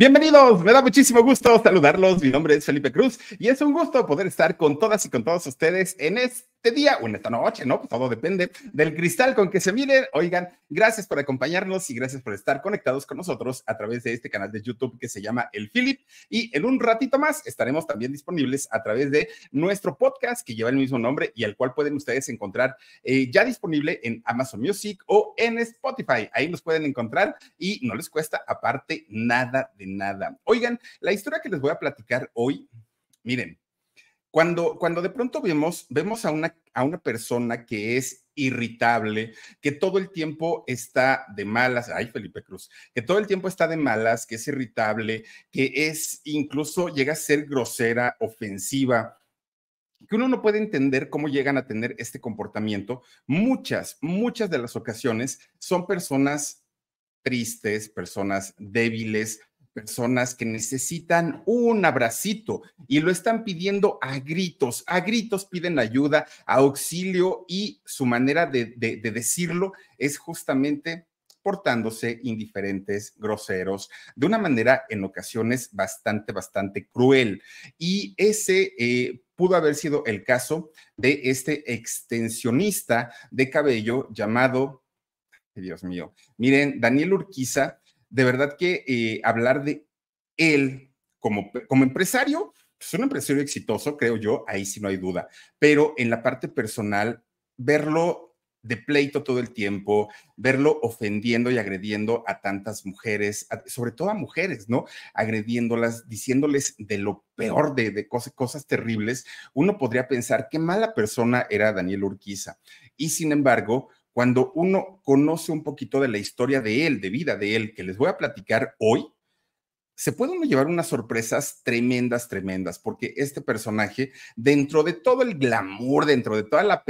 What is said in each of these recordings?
Bienvenidos, me da muchísimo gusto saludarlos. Mi nombre es Felipe Cruz y es un gusto poder estar con todas y con todos ustedes en este este día o en esta noche, ¿no? Pues, todo depende del cristal con que se mire. Oigan, gracias por acompañarnos y gracias por estar conectados con nosotros a través de este canal de YouTube que se llama El Philip. Y en un ratito más estaremos también disponibles a través de nuestro podcast que lleva el mismo nombre y al cual pueden ustedes encontrar eh, ya disponible en Amazon Music o en Spotify. Ahí nos pueden encontrar y no les cuesta aparte nada de nada. Oigan, la historia que les voy a platicar hoy, miren, cuando, de pronto vemos, vemos a, una, a una persona que es irritable, que todo el tiempo está de malas, ay Felipe Cruz, que todo el tiempo está de malas, que es irritable, que es incluso llega a ser grosera, ofensiva, que uno no puede entender cómo llegan a tener este comportamiento. Muchas, muchas de las ocasiones son personas tristes, personas débiles, personas que necesitan un abracito y lo están pidiendo a gritos, a gritos piden ayuda, auxilio y su manera de, decirlo es justamente portándose indiferentes, groseros, de una manera en ocasiones bastante, bastante cruel. Y ese eh, pudo haber sido el caso de este extensionista de cabello llamado, Dios mío, miren, Daniel Urquiza de verdad que eh, hablar de él como, como empresario, es pues, un empresario exitoso, creo yo, ahí sí no hay duda, pero en la parte personal, verlo de pleito todo el tiempo, verlo ofendiendo y agrediendo a tantas mujeres, sobre todo a mujeres, ¿no? Agrediéndolas, diciéndoles de lo peor, de, cosas, cosas terribles, uno podría pensar qué mala persona era Daniel Urquiza. Y sin embargo, cuando uno conoce un poquito de la historia de él, de vida de él, que les voy a platicar hoy, se puede uno llevar unas sorpresas tremendas, tremendas, porque este personaje, dentro de todo el glamour, dentro de toda la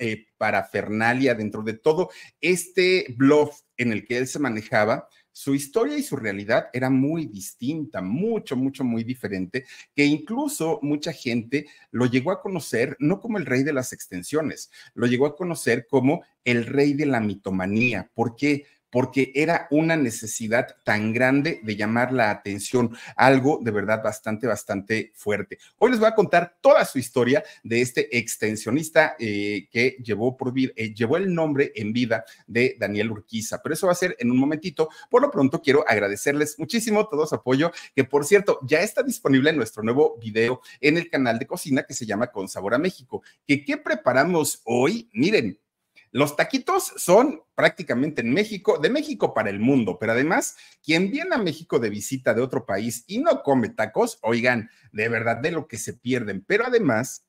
eh, parafernalia, dentro de todo este bluff en el que él se manejaba, su historia y su realidad era muy distinta, mucho, mucho, muy diferente, que incluso mucha gente lo llegó a conocer no como el rey de las extensiones, lo llegó a conocer como el rey de la mitomanía. ¿Por qué? porque era una necesidad tan grande de llamar la atención, algo de verdad bastante, bastante fuerte. Hoy les voy a contar toda su historia de este extensionista eh, que llevó, por eh, llevó el nombre en vida de Daniel Urquiza, pero eso va a ser en un momentito. Por lo pronto quiero agradecerles muchísimo todo su apoyo, que por cierto ya está disponible en nuestro nuevo video en el canal de cocina que se llama Con Sabor a México, que qué preparamos hoy, miren los taquitos son prácticamente en México, de México para el mundo, pero además, quien viene a México de visita de otro país y no come tacos, oigan, de verdad de lo que se pierden, pero además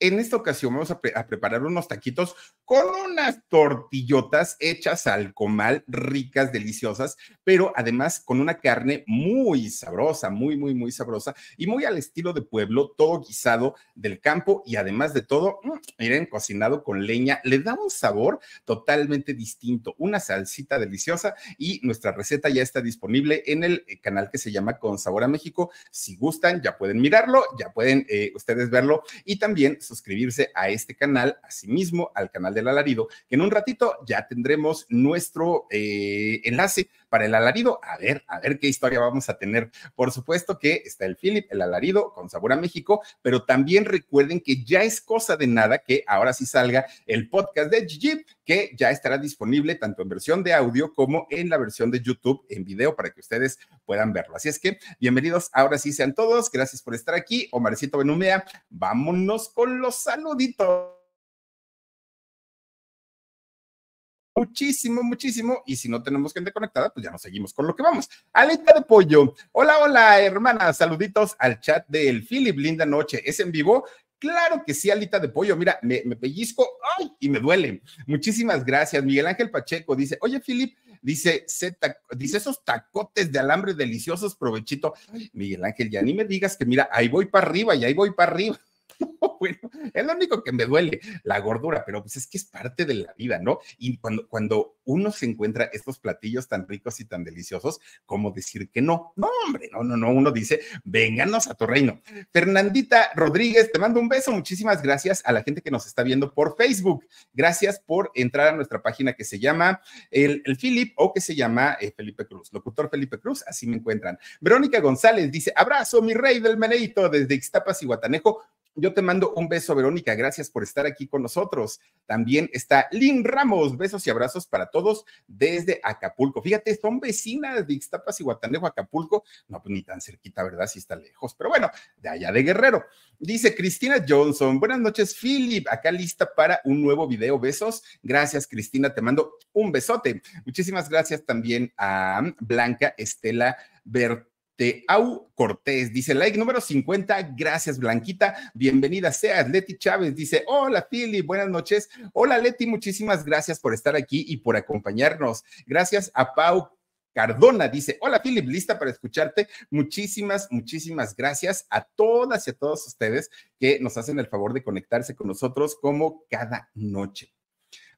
en esta ocasión vamos a, preparar unos taquitos con unas tortillotas hechas al comal, ricas, deliciosas, pero además con una carne muy sabrosa, muy, muy, muy sabrosa y muy al estilo de pueblo, todo guisado del campo y además de todo, mm, miren, cocinado con leña, le da un sabor totalmente distinto, una salsita deliciosa y nuestra receta ya está disponible en el eh, canal que se llama Con Sabor a México. Si gustan, ya pueden mirarlo, ya pueden eh, ustedes verlo y también suscribirse a este canal, asimismo al canal del alarido, que en un ratito ya tendremos nuestro eh, enlace para el alarido. A ver, a ver qué historia vamos a tener. Por supuesto que está el Philip, el alarido con sabor a México, pero también recuerden que ya es cosa de nada que ahora sí salga el podcast de Jeep, que ya estará disponible tanto en versión de audio como en la versión de YouTube en video para que ustedes puedan verlo. Así es que bienvenidos ahora sí sean todos. Gracias por estar aquí. Omarcito Benumea, vámonos con los saluditos. muchísimo, muchísimo. Y si no tenemos gente conectada, pues ya nos seguimos con lo que vamos. Alita de pollo. Hola, hola, hermana Saluditos al chat del Philip. Linda noche. ¿Es en vivo? Claro que sí, alita de pollo. Mira, me, pellizco ¡ay! y me duele. Muchísimas gracias. Miguel Ángel Pacheco dice, oye, Philip, dice, dice esos tacotes de alambre deliciosos, provechito. Miguel Ángel, ya ni me digas que mira, ahí voy para arriba y ahí voy para arriba. bueno, es lo único que me duele, la gordura, pero pues es que es parte de la vida, ¿no? Y cuando, uno se encuentra estos platillos tan ricos y tan deliciosos, ¿cómo decir que no? No, hombre, no, no, no, uno dice, vénganos a tu reino. Fernandita Rodríguez, te mando un beso, muchísimas gracias a la gente que nos está viendo por Facebook. Gracias por entrar a nuestra página que se llama El, Philip o que se llama eh, Felipe Cruz, locutor Felipe Cruz, así me encuentran. Verónica González dice, abrazo, mi rey del meneito desde Ixtapas y Guatanejo yo te mando un beso, Verónica. Gracias por estar aquí con nosotros. También está Lynn Ramos. Besos y abrazos para todos desde Acapulco. Fíjate, son vecinas de Ixtapas y Guatanejo, Acapulco. No, pues ni tan cerquita, ¿verdad? Si está lejos. Pero bueno, de allá de Guerrero. Dice Cristina Johnson. Buenas noches, Philip. Acá lista para un nuevo video. Besos. Gracias, Cristina. Te mando un besote. Muchísimas gracias también a Blanca Estela Bertón. Au Cortés. Dice like número 50. Gracias, Blanquita. Bienvenida sea Leti Chávez dice: Hola, Filip, Buenas noches. Hola, Leti. Muchísimas gracias por estar aquí y por acompañarnos. Gracias a Pau Cardona dice, hola Philip, lista para escucharte. Muchísimas, muchísimas gracias a todas y a todos ustedes que nos hacen el favor de conectarse con nosotros como cada noche.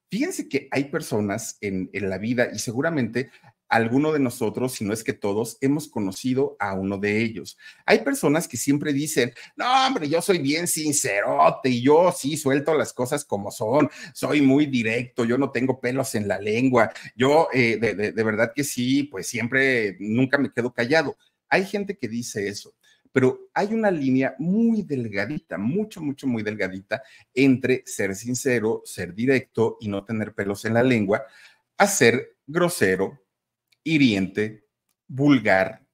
Fíjense que hay personas en, en la vida y seguramente alguno de nosotros, si no es que todos, hemos conocido a uno de ellos. Hay personas que siempre dicen, no, hombre, yo soy bien sincerote y yo sí suelto las cosas como son, soy muy directo, yo no tengo pelos en la lengua, yo eh, de, de verdad que sí, pues siempre, nunca me quedo callado. Hay gente que dice eso pero hay una línea muy delgadita, mucho, mucho, muy delgadita entre ser sincero, ser directo y no tener pelos en la lengua, a ser grosero, hiriente, vulgar,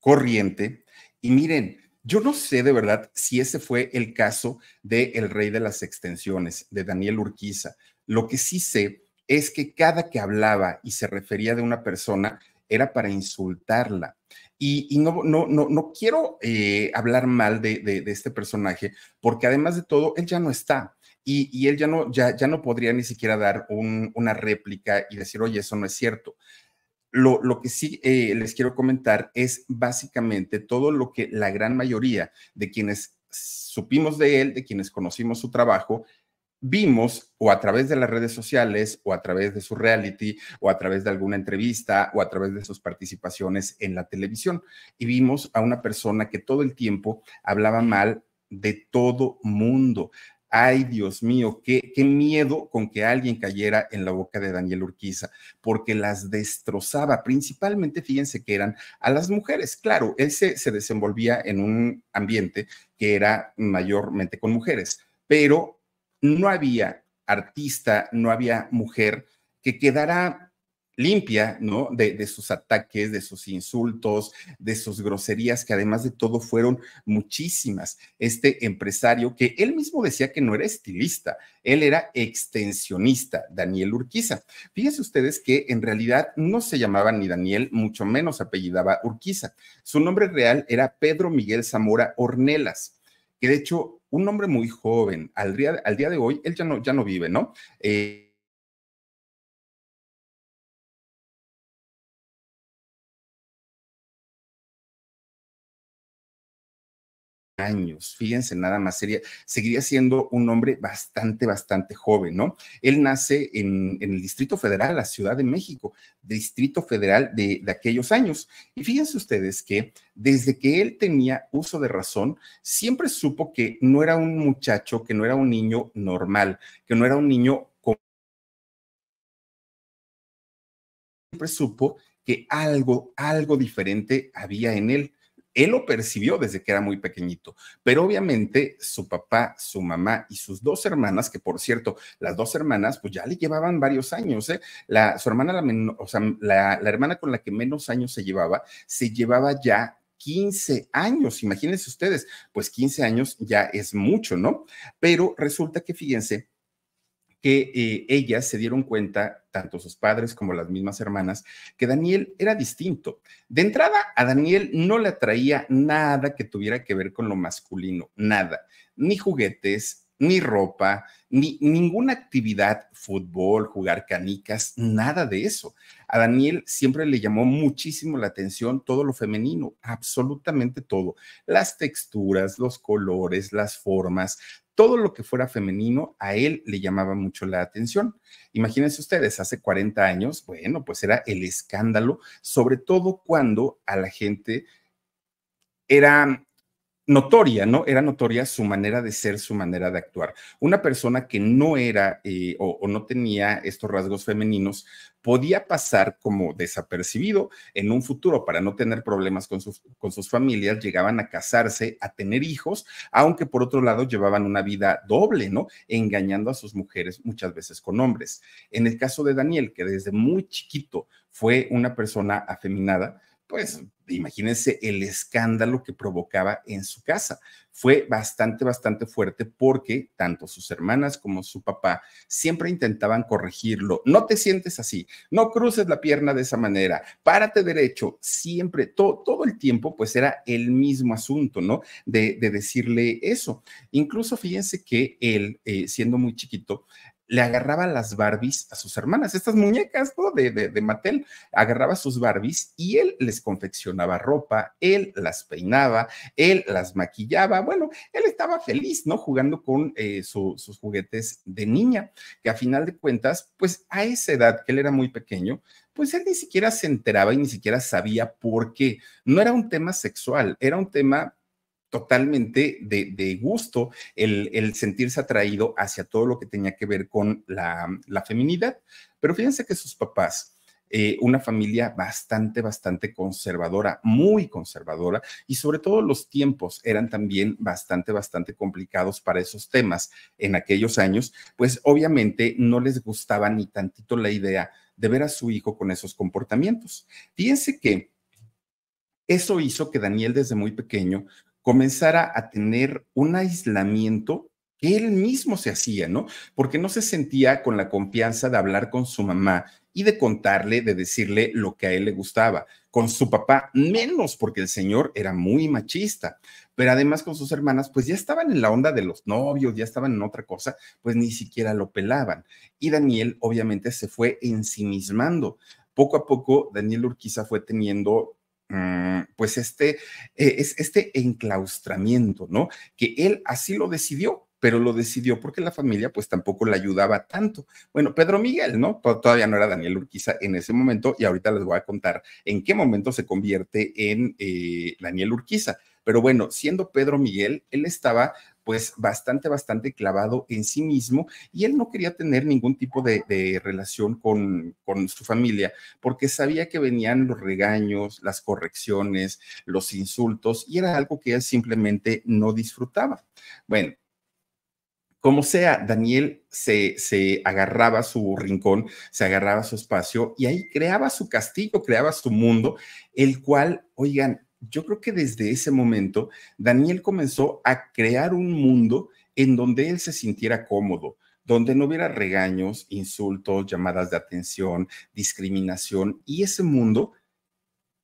corriente. Y miren, yo no sé de verdad si ese fue el caso de El Rey de las Extensiones, de Daniel Urquiza. Lo que sí sé es que cada que hablaba y se refería de una persona era para insultarla. Y, no, no, no, no, quiero eh, hablar mal de, este personaje, porque además de todo, él ya no está. Y, él ya no, ya, ya no podría ni siquiera dar una réplica y decir, oye, eso no es cierto. Lo, que sí eh, les quiero comentar es básicamente todo lo que la gran mayoría de quienes supimos de él, de quienes conocimos su trabajo, vimos o a través de las redes sociales o a través de su reality o a través de alguna entrevista o a través de sus participaciones en la televisión. Y vimos a una persona que todo el tiempo hablaba mal de todo mundo ay Dios mío, qué, qué miedo con que alguien cayera en la boca de Daniel Urquiza, porque las destrozaba, principalmente, fíjense que eran a las mujeres. Claro, él se desenvolvía en un ambiente que era mayormente con mujeres, pero no había artista, no había mujer que quedara limpia, ¿no? De, de, sus ataques, de sus insultos, de sus groserías, que además de todo fueron muchísimas. Este empresario que él mismo decía que no era estilista, él era extensionista, Daniel Urquiza. Fíjense ustedes que en realidad no se llamaba ni Daniel, mucho menos apellidaba Urquiza. Su nombre real era Pedro Miguel Zamora Ornelas que de hecho, un hombre muy joven, al día, al día de hoy, él ya no, ya no vive, ¿no? Eh, años. Fíjense, nada más sería, seguiría siendo un hombre bastante, bastante joven, ¿no? Él nace en, en el Distrito Federal, la Ciudad de México, Distrito Federal de, de, aquellos años. Y fíjense ustedes que desde que él tenía uso de razón, siempre supo que no era un muchacho, que no era un niño normal, que no era un niño... como Siempre supo que algo, algo diferente había en él él lo percibió desde que era muy pequeñito, pero obviamente su papá, su mamá y sus dos hermanas, que por cierto, las dos hermanas, pues ya le llevaban varios años, ¿eh? La, su hermana, la, o sea, la, la hermana con la que menos años se llevaba, se llevaba ya 15 años, imagínense ustedes, pues 15 años ya es mucho, ¿no? Pero resulta que, fíjense, que eh, ellas se dieron cuenta, tanto sus padres como las mismas hermanas, que Daniel era distinto. De entrada, a Daniel no le atraía nada que tuviera que ver con lo masculino, nada, ni juguetes, ni ropa, ni ninguna actividad, fútbol, jugar canicas, nada de eso. A Daniel siempre le llamó muchísimo la atención todo lo femenino, absolutamente todo. Las texturas, los colores, las formas, todo lo que fuera femenino a él le llamaba mucho la atención. Imagínense ustedes, hace 40 años, bueno, pues era el escándalo, sobre todo cuando a la gente era notoria, ¿no? Era notoria su manera de ser, su manera de actuar. Una persona que no era eh, o, no tenía estos rasgos femeninos podía pasar como desapercibido en un futuro para no tener problemas con sus, con sus familias, llegaban a casarse, a tener hijos, aunque por otro lado llevaban una vida doble, ¿no? Engañando a sus mujeres muchas veces con hombres. En el caso de Daniel, que desde muy chiquito fue una persona afeminada, pues imagínense el escándalo que provocaba en su casa. Fue bastante, bastante fuerte porque tanto sus hermanas como su papá siempre intentaban corregirlo. No te sientes así, no cruces la pierna de esa manera, párate derecho, siempre, todo, todo el tiempo, pues era el mismo asunto, ¿no? De, decirle eso. Incluso fíjense que él, eh, siendo muy chiquito, le agarraba las Barbies a sus hermanas, estas muñecas ¿no? de, de, Mattel, agarraba sus Barbies y él les confeccionaba ropa, él las peinaba, él las maquillaba, bueno, él estaba feliz, ¿no? Jugando con eh, sus juguetes de niña, que a final de cuentas, pues a esa edad, que él era muy pequeño, pues él ni siquiera se enteraba y ni siquiera sabía por qué. No era un tema sexual, era un tema totalmente de, gusto el, sentirse atraído hacia todo lo que tenía que ver con la, feminidad. Pero fíjense que sus papás, eh, una familia bastante, bastante conservadora, muy conservadora, y sobre todo los tiempos eran también bastante, bastante complicados para esos temas en aquellos años, pues obviamente no les gustaba ni tantito la idea de ver a su hijo con esos comportamientos. Fíjense que eso hizo que Daniel desde muy pequeño comenzara a tener un aislamiento que él mismo se hacía, ¿no? Porque no se sentía con la confianza de hablar con su mamá y de contarle, de decirle lo que a él le gustaba. Con su papá menos, porque el señor era muy machista, pero además con sus hermanas, pues ya estaban en la onda de los novios, ya estaban en otra cosa, pues ni siquiera lo pelaban. Y Daniel obviamente se fue ensimismando. Poco a poco, Daniel Urquiza fue teniendo Mm, pues este, eh, es este enclaustramiento, ¿no? Que él así lo decidió, pero lo decidió porque la familia pues tampoco le ayudaba tanto. Bueno, Pedro Miguel, ¿no? Todavía no era Daniel Urquiza en ese momento y ahorita les voy a contar en qué momento se convierte en eh, Daniel Urquiza. Pero bueno, siendo Pedro Miguel, él estaba pues bastante, bastante clavado en sí mismo y él no quería tener ningún tipo de, relación con, con su familia porque sabía que venían los regaños, las correcciones, los insultos y era algo que él simplemente no disfrutaba. Bueno, como sea, Daniel se, se, agarraba su rincón, se agarraba a su espacio y ahí creaba su castillo, creaba su mundo, el cual, oigan, yo creo que desde ese momento Daniel comenzó a crear un mundo en donde él se sintiera cómodo, donde no hubiera regaños, insultos, llamadas de atención, discriminación, y ese mundo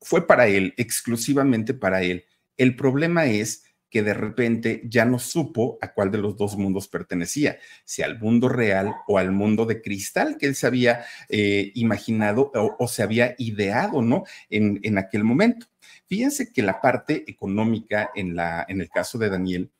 fue para él, exclusivamente para él. El problema es que de repente ya no supo a cuál de los dos mundos pertenecía, si al mundo real o al mundo de cristal que él se había eh, imaginado o, o, se había ideado, ¿no? En, en aquel momento. Fíjense que la parte económica en, la, en el caso de Daniel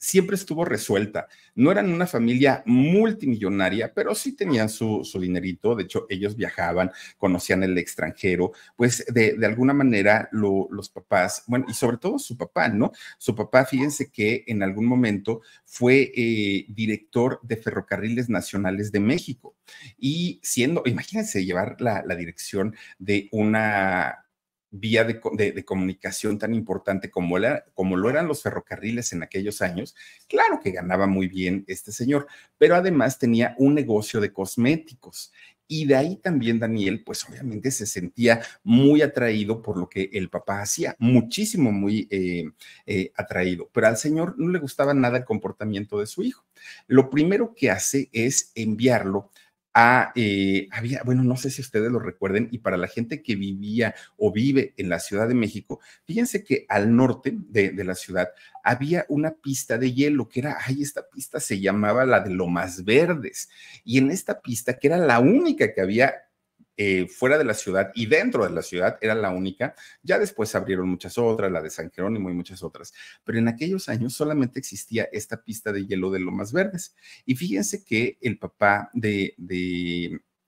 siempre estuvo resuelta. No eran una familia multimillonaria, pero sí tenían su, su dinerito. De hecho, ellos viajaban, conocían el extranjero, pues de, alguna manera los papás, bueno, y sobre todo su papá, ¿no? Su papá, fíjense que en algún momento fue eh, director de Ferrocarriles Nacionales de México y siendo, imagínense llevar la, la dirección de una vía de, comunicación tan importante como, la, como lo eran los ferrocarriles en aquellos años, claro que ganaba muy bien este señor, pero además tenía un negocio de cosméticos. Y de ahí también Daniel, pues obviamente se sentía muy atraído por lo que el papá hacía, muchísimo muy eh, eh, atraído, pero al señor no le gustaba nada el comportamiento de su hijo. Lo primero que hace es enviarlo Ah, eh, había, bueno, no sé si ustedes lo recuerden, y para la gente que vivía o vive en la Ciudad de México, fíjense que al norte de, la ciudad había una pista de hielo que era, ay, esta pista se llamaba la de Lomas Verdes, y en esta pista, que era la única que había eh, fuera de la ciudad y dentro de la ciudad era la única. Ya después abrieron muchas otras, la de San Jerónimo y muchas otras. Pero en aquellos años solamente existía esta pista de hielo de Lomas Verdes. Y fíjense que el papá de,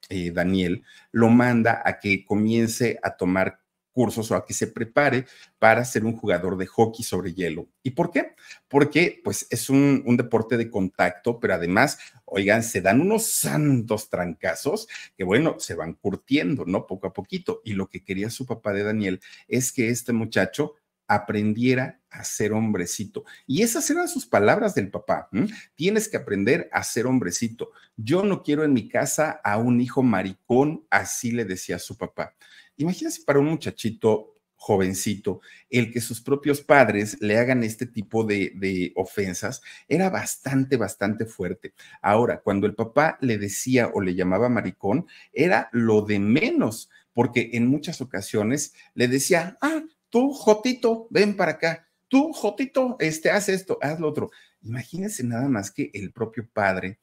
eh, Daniel lo manda a que comience a tomar cursos o a que se prepare para ser un jugador de hockey sobre hielo. ¿Y por qué? Porque pues es un, deporte de contacto, pero además, oigan, se dan unos santos trancazos que bueno, se van curtiendo, ¿no? Poco a poquito. Y lo que quería su papá de Daniel es que este muchacho aprendiera a ser hombrecito. Y esas eran sus palabras del papá. Tienes que aprender a ser hombrecito. Yo no quiero en mi casa a un hijo maricón, así le decía su papá. Imagínense para un muchachito jovencito, el que sus propios padres le hagan este tipo de, ofensas era bastante, bastante fuerte. Ahora, cuando el papá le decía o le llamaba maricón, era lo de menos, porque en muchas ocasiones le decía, ah, tú, Jotito, ven para acá, tú, Jotito, este, haz esto, haz lo otro. Imagínense nada más que el propio padre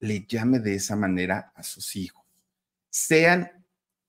le llame de esa manera a sus hijos. Sean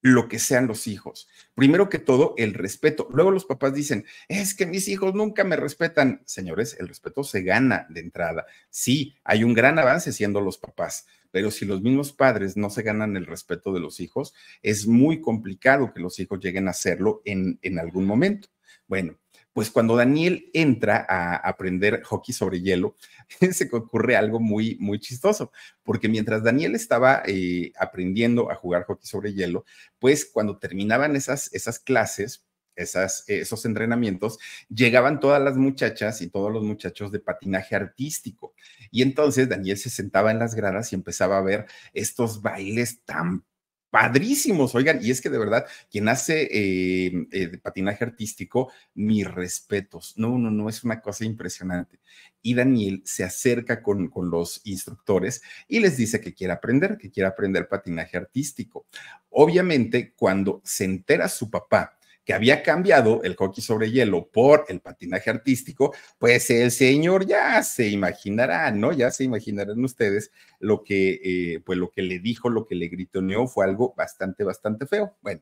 lo que sean los hijos. Primero que todo, el respeto. Luego los papás dicen, es que mis hijos nunca me respetan. Señores, el respeto se gana de entrada. Sí, hay un gran avance siendo los papás, pero si los mismos padres no se ganan el respeto de los hijos, es muy complicado que los hijos lleguen a hacerlo en, en algún momento. Bueno, pues cuando Daniel entra a aprender hockey sobre hielo, se ocurre algo muy, muy chistoso, porque mientras Daniel estaba eh, aprendiendo a jugar hockey sobre hielo, pues cuando terminaban esas, esas clases, esas, esos entrenamientos, llegaban todas las muchachas y todos los muchachos de patinaje artístico. Y entonces Daniel se sentaba en las gradas y empezaba a ver estos bailes tan padrísimos, oigan, y es que de verdad, quien hace eh, eh, patinaje artístico, mis respetos, no, no, no, es una cosa impresionante. Y Daniel se acerca con, con los instructores y les dice que quiere aprender, que quiere aprender patinaje artístico. Obviamente, cuando se entera su papá, que había cambiado el hockey sobre hielo por el patinaje artístico, pues el señor ya se imaginará, ¿no? Ya se imaginarán ustedes lo que, eh, pues lo que le dijo, lo que le gritoneó fue algo bastante, bastante feo. Bueno,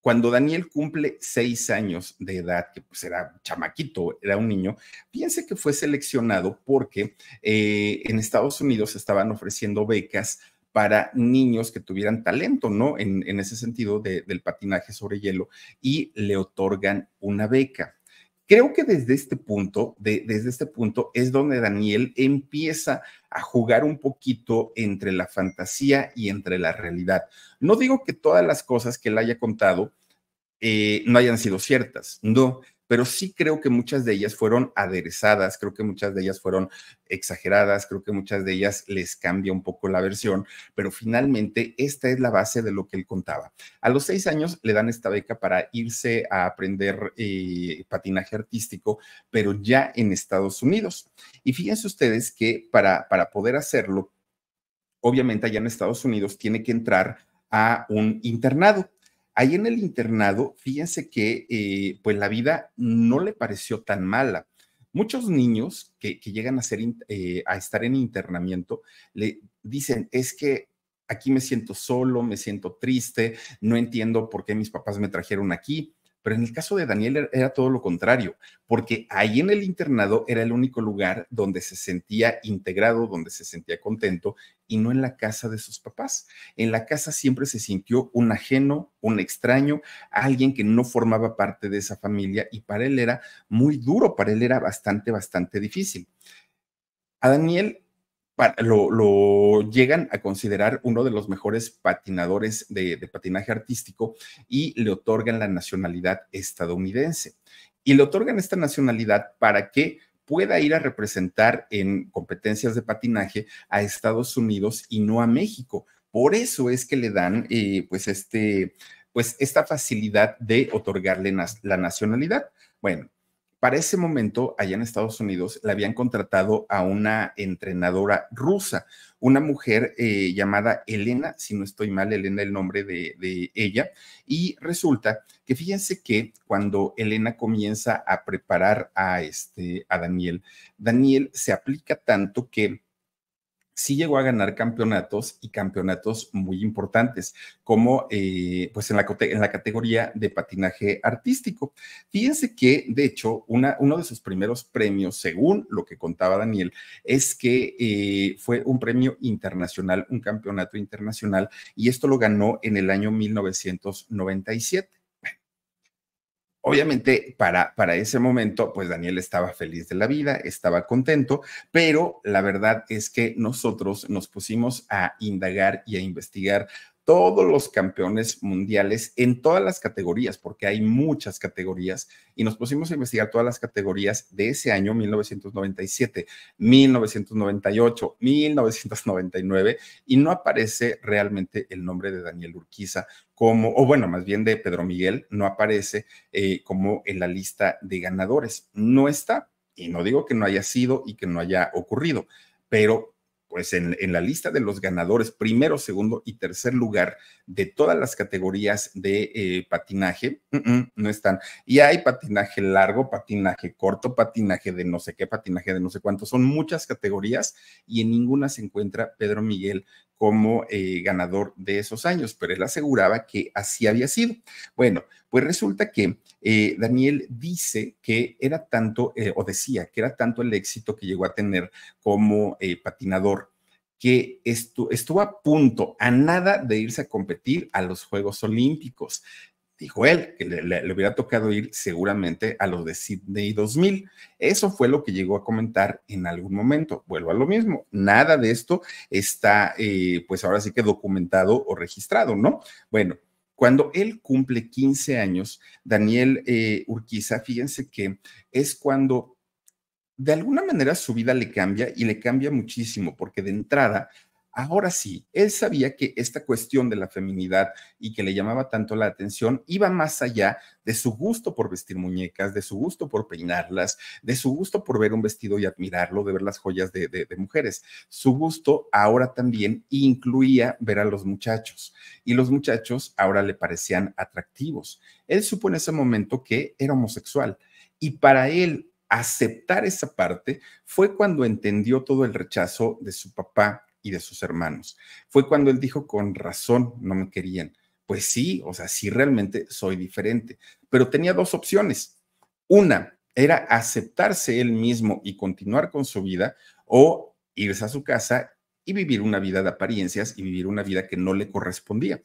cuando Daniel cumple seis años de edad, que pues era chamaquito, era un niño, piense que fue seleccionado porque eh, en Estados Unidos estaban ofreciendo becas para niños que tuvieran talento, ¿no? En, ese sentido del patinaje sobre hielo y le otorgan una beca. Creo que desde este punto, desde este punto es donde Daniel empieza a jugar un poquito entre la fantasía y entre la realidad. No digo que todas las cosas que él haya contado eh, no hayan sido ciertas, no, pero sí creo que muchas de ellas fueron aderezadas, creo que muchas de ellas fueron exageradas, creo que muchas de ellas les cambia un poco la versión, pero finalmente esta es la base de lo que él contaba. A los seis años le dan esta beca para irse a aprender eh, patinaje artístico, pero ya en Estados Unidos. Y fíjense ustedes que para, para poder hacerlo, obviamente allá en Estados Unidos tiene que entrar a un internado Ahí en el internado, fíjense que eh, pues la vida no le pareció tan mala. Muchos niños que, llegan a, ser, eh, a estar en internamiento le dicen, es que aquí me siento solo, me siento triste, no entiendo por qué mis papás me trajeron aquí. Pero en el caso de Daniel er, era todo lo contrario, porque ahí en el internado era el único lugar donde se sentía integrado, donde se sentía contento, y no en la casa de sus papás. En la casa siempre se sintió un ajeno, un extraño, alguien que no formaba parte de esa familia, y para él era muy duro, para él era bastante, bastante difícil. A Daniel lo, llegan a considerar uno de los mejores patinadores de, patinaje artístico y le otorgan la nacionalidad estadounidense. Y le otorgan esta nacionalidad para que pueda ir a representar en competencias de patinaje a Estados Unidos y no a México. Por eso es que le dan, eh, pues, este, pues, esta facilidad de otorgarle la nacionalidad. Bueno, para ese momento, allá en Estados Unidos, le habían contratado a una entrenadora rusa, una mujer eh, llamada Elena, si no estoy mal, Elena el nombre de, ella. Y resulta que fíjense que cuando Elena comienza a preparar a, este, a Daniel, Daniel se aplica tanto que sí llegó a ganar campeonatos y campeonatos muy importantes, como eh, pues en la, en la, categoría de patinaje artístico. Fíjense que, de hecho, una, uno de sus primeros premios, según lo que contaba Daniel, es que eh, fue un premio internacional, un campeonato internacional, y esto lo ganó en el año 1997 obviamente para, para ese momento, pues Daniel estaba feliz de la vida, estaba contento, pero la verdad es que nosotros nos pusimos a indagar y a investigar todos los campeones mundiales en todas las categorías, porque hay muchas categorías, y nos pusimos a investigar todas las categorías de ese año 1997, 1998, 1999, y no aparece realmente el nombre de Daniel Urquiza como, o bueno, más bien de Pedro Miguel, no aparece eh, como en la lista de ganadores. No está, y no digo que no haya sido y que no haya ocurrido, pero pues en, la lista de los ganadores, primero, segundo y tercer lugar de todas las categorías de eh, patinaje, no están. Y hay patinaje largo, patinaje corto, patinaje de no sé qué, patinaje de no sé cuánto. Son muchas categorías y en ninguna se encuentra Pedro Miguel como eh, ganador de esos años, pero él aseguraba que así había sido. Bueno, pues resulta que eh, Daniel dice que era tanto, eh, o decía que era tanto el éxito que llegó a tener como patinador, que estuvo a punto, a nada de irse a competir a los Juegos Olímpicos dijo él, que le, hubiera tocado ir seguramente a lo de Sydney 2000. Eso fue lo que llegó a comentar en algún momento. Vuelvo a lo mismo, nada de esto está, eh, pues ahora sí que documentado o registrado, ¿no? Bueno, cuando él cumple 15 años, Daniel eh, Urquiza, fíjense que es cuando de alguna manera su vida le cambia y le cambia muchísimo, porque de entrada Ahora sí, él sabía que esta cuestión de la feminidad y que le llamaba tanto la atención iba más allá de su gusto por vestir muñecas, de su gusto por peinarlas, de su gusto por ver un vestido y admirarlo, de ver las joyas de, mujeres. Su gusto ahora también incluía ver a los muchachos y los muchachos ahora le parecían atractivos. Él supo en ese momento que era homosexual y para él aceptar esa parte fue cuando entendió todo el rechazo de su papá y de sus hermanos. Fue cuando él dijo, con razón, no me querían. Pues sí, o sea, sí realmente soy diferente, pero tenía dos opciones. Una era aceptarse él mismo y continuar con su vida o irse a su casa y vivir una vida de apariencias y vivir una vida que no le correspondía.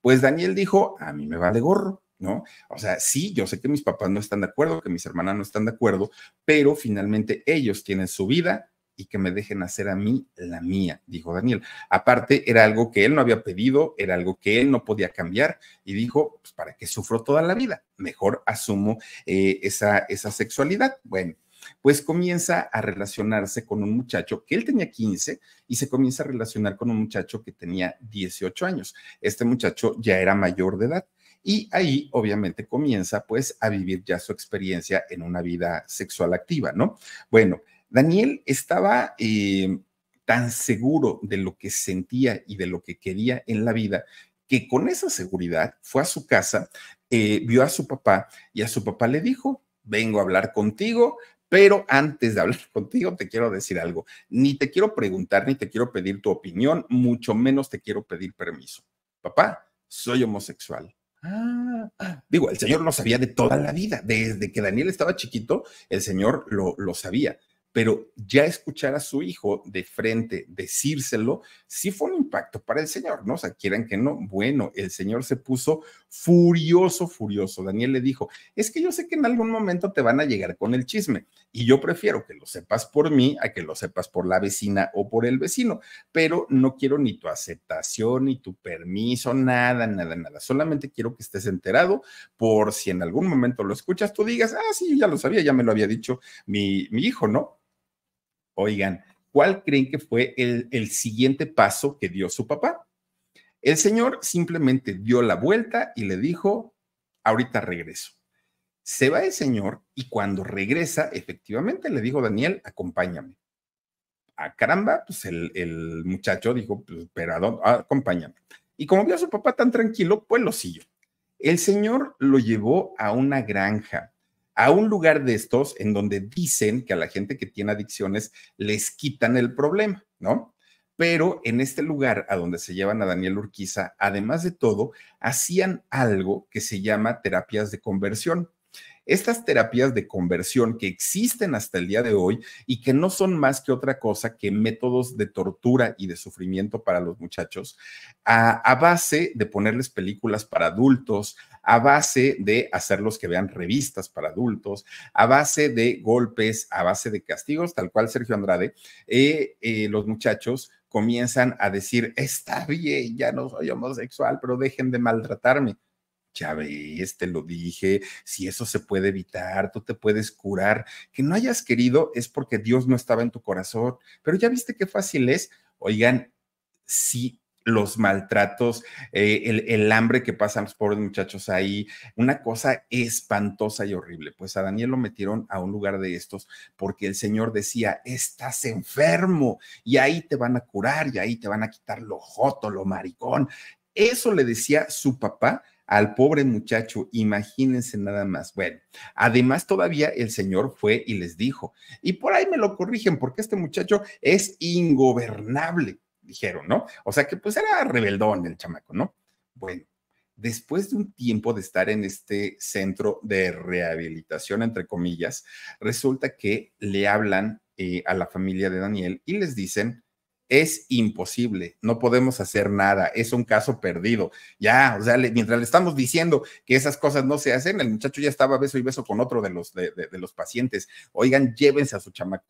Pues Daniel dijo, a mí me vale gorro, ¿no? O sea, sí, yo sé que mis papás no están de acuerdo, que mis hermanas no están de acuerdo, pero finalmente ellos tienen su vida, y que me dejen hacer a mí la mía, dijo Daniel. Aparte, era algo que él no había pedido, era algo que él no podía cambiar y dijo, pues, ¿para qué sufro toda la vida? Mejor asumo eh, esa, esa sexualidad. Bueno, pues comienza a relacionarse con un muchacho que él tenía 15 y se comienza a relacionar con un muchacho que tenía 18 años. Este muchacho ya era mayor de edad. Y ahí obviamente comienza pues a vivir ya su experiencia en una vida sexual activa, ¿no? Bueno, Daniel estaba eh, tan seguro de lo que sentía y de lo que quería en la vida que con esa seguridad fue a su casa, eh, vio a su papá y a su papá le dijo, vengo a hablar contigo, pero antes de hablar contigo te quiero decir algo, ni te quiero preguntar, ni te quiero pedir tu opinión, mucho menos te quiero pedir permiso. Papá, soy homosexual. Ah. digo, el Señor lo sabía de toda la vida, desde que Daniel estaba chiquito, el Señor lo, lo sabía pero ya escuchar a su hijo de frente decírselo, sí fue un impacto para el señor, ¿no? O sea, quieran que no. Bueno, el señor se puso furioso, furioso. Daniel le dijo, es que yo sé que en algún momento te van a llegar con el chisme y yo prefiero que lo sepas por mí a que lo sepas por la vecina o por el vecino, pero no quiero ni tu aceptación, ni tu permiso, nada, nada, nada. Solamente quiero que estés enterado por si en algún momento lo escuchas, tú digas, ah, sí, ya lo sabía, ya me lo había dicho mi, mi hijo, ¿no? Oigan, ¿cuál creen que fue el, siguiente paso que dio su papá? El señor simplemente dio la vuelta y le dijo, ahorita regreso. Se va el señor y cuando regresa, efectivamente le dijo, Daniel, acompáñame. A ah, caramba, pues el, muchacho dijo, pues, pero ah, acompáñame. Y como vio a su papá tan tranquilo, pues lo siguió. El señor lo llevó a una granja a un lugar de estos en donde dicen que a la gente que tiene adicciones les quitan el problema, ¿no? Pero en este lugar a donde se llevan a Daniel Urquiza, además de todo, hacían algo que se llama terapias de conversión estas terapias de conversión que existen hasta el día de hoy y que no son más que otra cosa que métodos de tortura y de sufrimiento para los muchachos, a, base de ponerles películas para adultos, a base de hacerlos que vean revistas para adultos, a base de golpes, a base de castigos, tal cual Sergio Andrade, eh, eh, los muchachos comienzan a decir, está bien, ya no soy homosexual, pero dejen de maltratarme. Chávez, te lo dije, si eso se puede evitar, tú te puedes curar. Que no hayas querido es porque Dios no estaba en tu corazón, pero ya viste qué fácil es. Oigan, si los maltratos, eh, el, el, hambre que pasan los pobres muchachos ahí, una cosa espantosa y horrible. Pues a Daniel lo metieron a un lugar de estos porque el Señor decía, estás enfermo y ahí te van a curar y ahí te van a quitar lo joto, lo maricón. Eso le decía su papá al pobre muchacho, imagínense nada más. Bueno, además todavía el señor fue y les dijo, y por ahí me lo corrigen porque este muchacho es ingobernable, dijeron, ¿no? O sea que pues era rebeldón el chamaco, ¿no? Bueno, después de un tiempo de estar en este centro de rehabilitación, entre comillas, resulta que le hablan eh, a la familia de Daniel y les dicen es imposible, no podemos hacer nada, es un caso perdido. Ya, o sea, mientras le estamos diciendo que esas cosas no se hacen, el muchacho ya estaba beso y beso con otro de los, de, los pacientes. Oigan, llévense a su chamaco.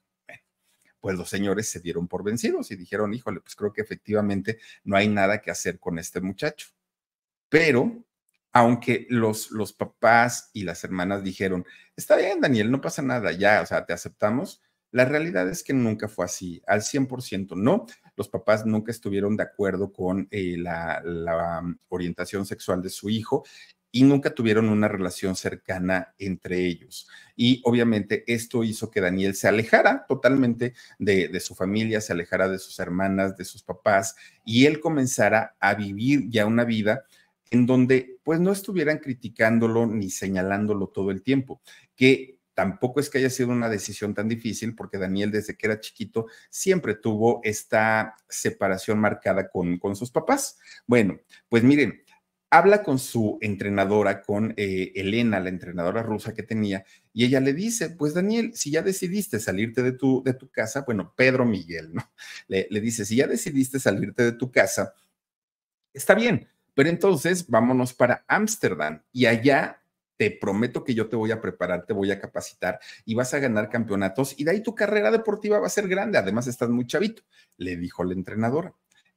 pues los señores se dieron por vencidos y dijeron, híjole, pues creo que efectivamente no hay nada que hacer con este muchacho. Pero, aunque los, los papás y las hermanas dijeron, está bien, Daniel, no pasa nada, ya, o sea, te aceptamos, la realidad es que nunca fue así, al 100% no. Los papás nunca estuvieron de acuerdo con eh, la, mm, orientación sexual de su hijo y nunca tuvieron una relación cercana entre ellos. Y obviamente esto hizo que Daniel se alejara totalmente de, de, su familia, se alejara de sus hermanas, de sus papás, y él comenzara a vivir ya una vida en donde pues no estuvieran criticándolo ni señalándolo todo el tiempo, que tampoco es que haya sido una decisión tan difícil porque Daniel desde que era chiquito siempre tuvo esta separación marcada con, con sus papás. Bueno, pues miren, habla con su entrenadora, con eh, Elena, la entrenadora rusa que tenía, y ella le dice, pues Daniel, si ya decidiste salirte de tu, de tu casa, bueno, Pedro Miguel, ¿no? Le, le dice, si ya decidiste salirte de tu casa, está bien, pero entonces vámonos para Ámsterdam y allá te prometo que yo te voy a preparar, te voy a capacitar y vas a ganar campeonatos y de ahí tu carrera deportiva va a ser grande, además estás muy chavito, le dijo la entrenadora.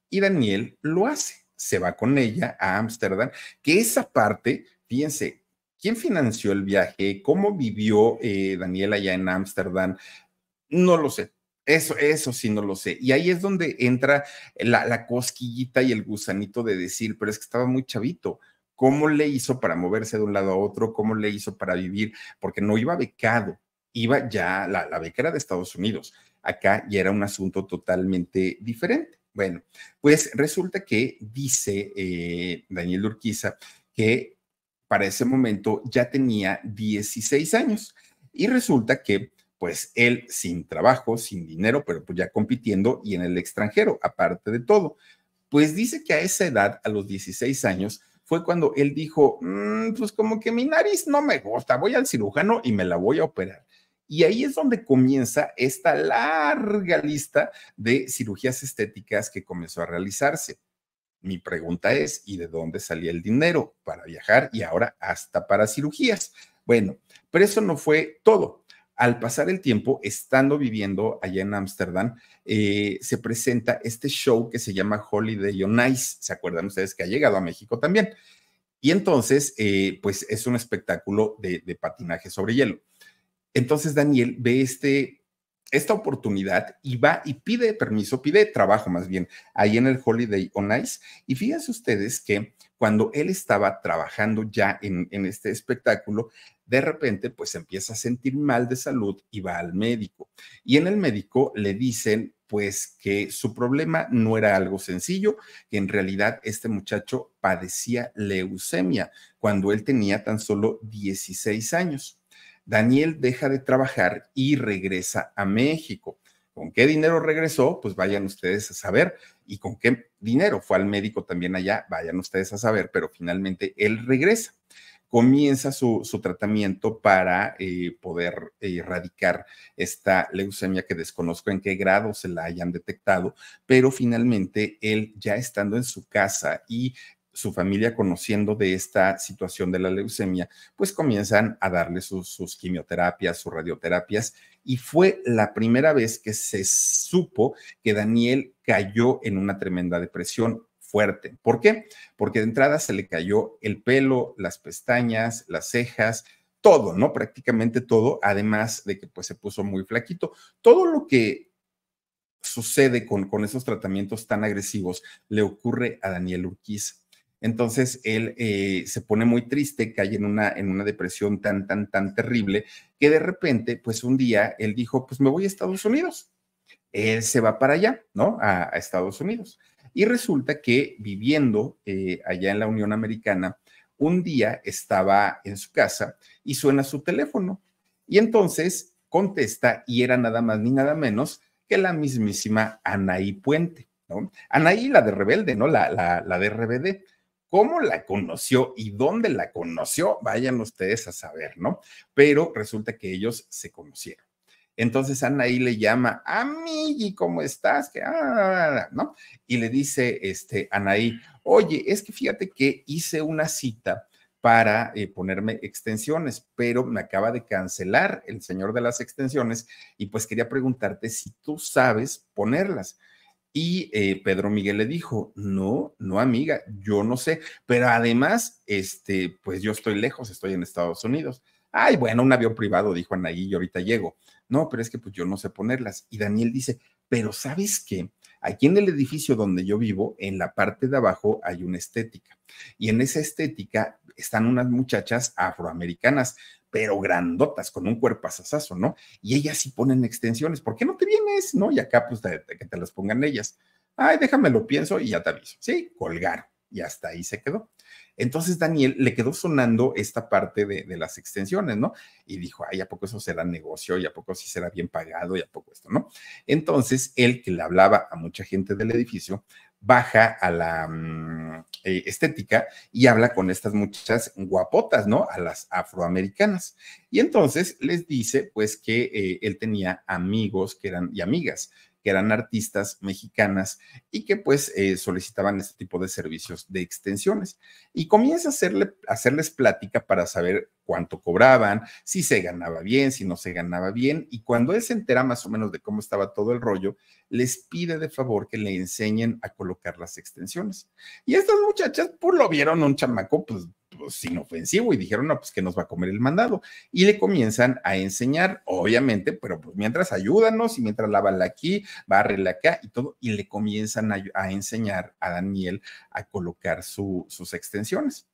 Y Daniel lo hace, se va con ella a Ámsterdam, que esa parte, fíjense, ¿quién financió el viaje? ¿Cómo vivió eh, Daniel allá en Ámsterdam? No lo sé, eso, eso sí no lo sé. Y ahí es donde entra la, la, cosquillita y el gusanito de decir, pero es que estaba muy chavito cómo le hizo para moverse de un lado a otro, cómo le hizo para vivir, porque no iba becado, iba ya, la, la beca era de Estados Unidos, acá ya era un asunto totalmente diferente. Bueno, pues resulta que dice eh, Daniel Urquiza que para ese momento ya tenía 16 años y resulta que pues él sin trabajo, sin dinero, pero pues ya compitiendo y en el extranjero, aparte de todo. Pues dice que a esa edad, a los 16 años, fue cuando él dijo, mm, pues como que mi nariz no me gusta, voy al cirujano y me la voy a operar. Y ahí es donde comienza esta larga lista de cirugías estéticas que comenzó a realizarse. Mi pregunta es, ¿y de dónde salía el dinero para viajar y ahora hasta para cirugías? Bueno, pero eso no fue todo al pasar el tiempo, estando viviendo allá en Ámsterdam, eh, se presenta este show que se llama Holiday on Ice. ¿Se acuerdan ustedes que ha llegado a México también? Y entonces, eh, pues es un espectáculo de, patinaje sobre hielo. Entonces Daniel ve este, esta oportunidad y va y pide permiso, pide trabajo más bien, ahí en el Holiday on Ice. Y fíjense ustedes que cuando él estaba trabajando ya en este espectáculo, de repente pues empieza a sentir mal de salud y va al médico. Y en el médico le dicen pues que su problema no era algo sencillo, que en realidad este muchacho padecía leucemia cuando él tenía tan solo 16 años. Daniel deja de trabajar y regresa a México. ¿Con qué dinero regresó? Pues vayan ustedes a saber. ¿Y con qué dinero fue al médico también allá? Vayan ustedes a saber, pero finalmente él regresa comienza su, tratamiento para eh, poder erradicar esta leucemia que desconozco en qué grado se la hayan detectado, pero finalmente él ya estando en su casa y su familia conociendo de esta situación de la leucemia, pues comienzan a darle sus, quimioterapias, sus radioterapias, y fue la primera vez que se supo que Daniel cayó en una tremenda depresión fuerte. ¿Por qué? Porque de entrada se le cayó el pelo, las pestañas, las cejas, todo, ¿no? Prácticamente todo, además de que pues se puso muy flaquito. Todo lo que sucede con, con esos tratamientos tan agresivos le ocurre a Daniel Urquiza. Entonces él eh, se pone muy triste, cae en una, en una depresión tan, tan, tan terrible, que de repente, pues un día él dijo, pues me voy a Estados Unidos. Él se va para allá, ¿no? a Estados Unidos. Y resulta que viviendo eh, allá en la Unión Americana, un día estaba en su casa y suena su teléfono. Y entonces contesta y era nada más ni nada menos que la mismísima Anaí Puente, ¿no? Anaí, la de Rebelde, ¿no? La, la, la de RBD. ¿Cómo la conoció y dónde la conoció? Vayan ustedes a saber, ¿no? Pero resulta que ellos se conocieron. Entonces Anaí le llama, Amigui, ¿cómo estás? Que, ah, ¿no? Y le dice este, Anaí, oye, es que fíjate que hice una cita para eh, ponerme extensiones, pero me acaba de cancelar el señor de las extensiones y pues quería preguntarte si tú sabes ponerlas. Y eh, Pedro Miguel le dijo, no, no amiga, yo no sé, pero además, este, pues yo estoy lejos, estoy en Estados Unidos. Ay, bueno, un avión privado, dijo Anaí, y ahorita llego. No, pero es que pues yo no sé ponerlas. Y Daniel dice, pero ¿sabes qué? Aquí en el edificio donde yo vivo, en la parte de abajo hay una estética. Y en esa estética están unas muchachas afroamericanas, pero grandotas, con un cuerpo asasazo, ¿no? Y ellas sí ponen extensiones. ¿Por qué no te vienes? ¿No? Y acá pues que te las pongan ellas. Ay, déjame lo pienso y ya te aviso. Sí, colgar. Y hasta ahí se quedó. Entonces Daniel le quedó sonando esta parte de, las extensiones, ¿no? Y dijo, ay, ¿a poco eso será negocio? ¿Y a poco sí será bien pagado? ¿Y a poco esto, no? Entonces él, que le hablaba a mucha gente del edificio, baja a la mm, eh, estética y habla con estas muchas guapotas, ¿no? A las afroamericanas. Y entonces les dice, pues, que eh, él tenía amigos que eran y amigas que eran artistas mexicanas y que pues eh, solicitaban este tipo de servicios de extensiones. Y comienza a hacerles plática para saber cuánto cobraban, si se ganaba bien, si no se ganaba bien. Y cuando él se entera más o menos de cómo estaba todo el rollo, les pide de favor que le enseñen a colocar las extensiones. Y estas muchachas, pues lo vieron un chamaco, pues pues, inofensivo y dijeron, no, pues que nos va a comer el mandado. Y le comienzan a enseñar, obviamente, pero pues mientras ayúdanos y mientras lávala aquí, bárrela acá y todo, y le comienzan a, enseñar a Daniel a colocar sus extensiones.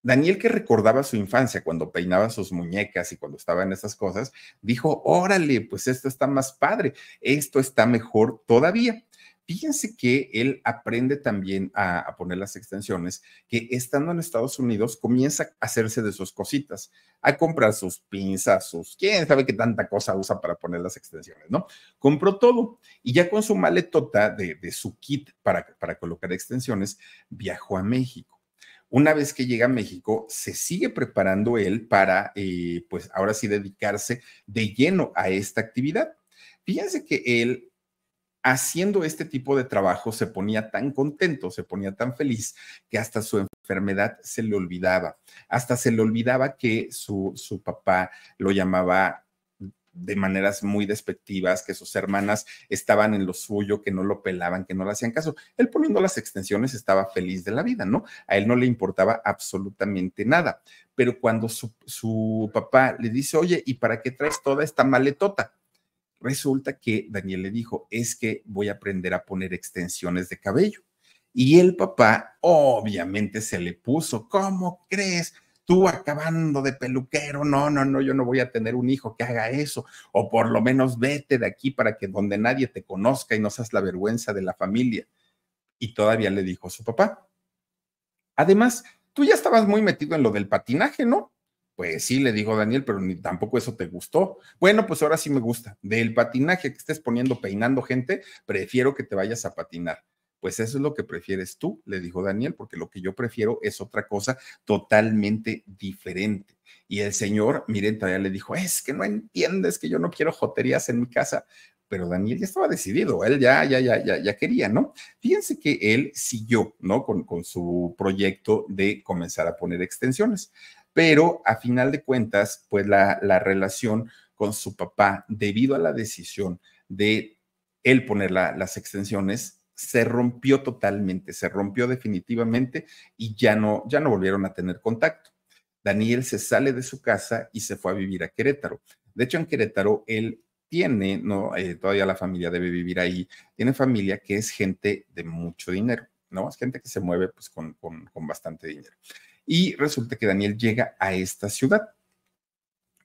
Daniel, que recordaba su infancia cuando peinaba sus muñecas y cuando estaba en esas cosas, dijo, órale, pues esto está más padre, esto está mejor todavía. Fíjense que él aprende también a, poner las extensiones, que estando en Estados Unidos comienza a hacerse de sus cositas, a comprar sus pinzas, sus, quién sabe qué tanta cosa usa para poner las extensiones, ¿no? Compró todo y ya con su maletota de, su kit para, para colocar extensiones, viajó a México una vez que llega a México, se sigue preparando él para, eh, pues ahora sí, dedicarse de lleno a esta actividad. Fíjense que él haciendo este tipo de trabajo se ponía tan contento, se ponía tan feliz que hasta su enfermedad se le olvidaba, hasta se le olvidaba que su, papá lo llamaba de maneras muy despectivas, que sus hermanas estaban en lo suyo, que no lo pelaban, que no le hacían caso. Él poniendo las extensiones estaba feliz de la vida, ¿no? A él no le importaba absolutamente nada. Pero cuando su, su papá le dice, oye, ¿y para qué traes toda esta maletota? Resulta que Daniel le dijo, es que voy a aprender a poner extensiones de cabello. Y el papá obviamente se le puso, ¿cómo crees? Tú acabando de peluquero, no, no, no, yo no voy a tener un hijo que haga eso, o por lo menos vete de aquí para que donde nadie te conozca y no seas la vergüenza de la familia. Y todavía le dijo a su papá. Además, tú ya estabas muy metido en lo del patinaje, ¿no? Pues sí, le dijo Daniel, pero ni, tampoco eso te gustó. Bueno, pues ahora sí me gusta. Del patinaje que estés poniendo peinando gente, prefiero que te vayas a patinar. Pues eso es lo que prefieres tú, le dijo Daniel, porque lo que yo prefiero es otra cosa totalmente diferente. Y el señor, miren, todavía le dijo, es que no entiendes que yo no quiero joterías en mi casa pero Daniel ya estaba decidido, él ya, ya, ya, ya, ya quería, ¿no? Fíjense que él siguió, ¿no? Con, con, su proyecto de comenzar a poner extensiones pero a final de cuentas, pues la, relación con su papá, debido a la decisión de él poner las extensiones, se rompió totalmente, se rompió definitivamente y ya no, ya no volvieron a tener contacto. Daniel se sale de su casa y se fue a vivir a Querétaro. De hecho, en Querétaro él tiene, no, eh, todavía la familia debe vivir ahí, tiene familia que es gente de mucho dinero, ¿no? Es gente que se mueve pues con, con bastante dinero. Y resulta que Daniel llega a esta ciudad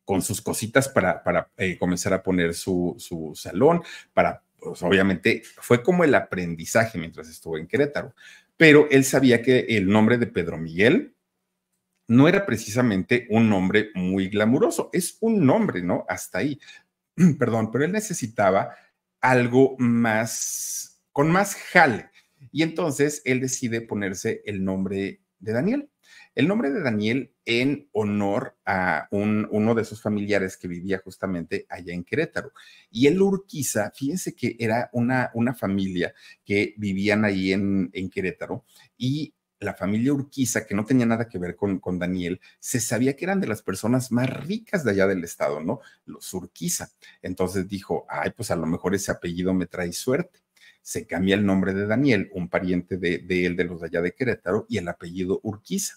con sus cositas para, para eh, comenzar a poner su, su salón, para, pues, obviamente, fue como el aprendizaje mientras estuvo en Querétaro, pero él sabía que el nombre de Pedro Miguel no era precisamente un nombre muy glamuroso, es un nombre, ¿no? Hasta ahí. Perdón, pero él necesitaba algo más, con más jale. Y entonces él decide ponerse el nombre de Daniel. El nombre de Daniel en honor a un, uno de sus familiares que vivía justamente allá en Querétaro. Y el Urquiza, fíjense que era una, una familia que vivían ahí en, en Querétaro y la familia Urquiza, que no tenía nada que ver con, con, Daniel, se sabía que eran de las personas más ricas de allá del estado, ¿no? Los Urquiza. Entonces dijo, ay, pues a lo mejor ese apellido me trae suerte. Se cambia el nombre de Daniel, un pariente de, de él, de los de allá de Querétaro, y el apellido Urquiza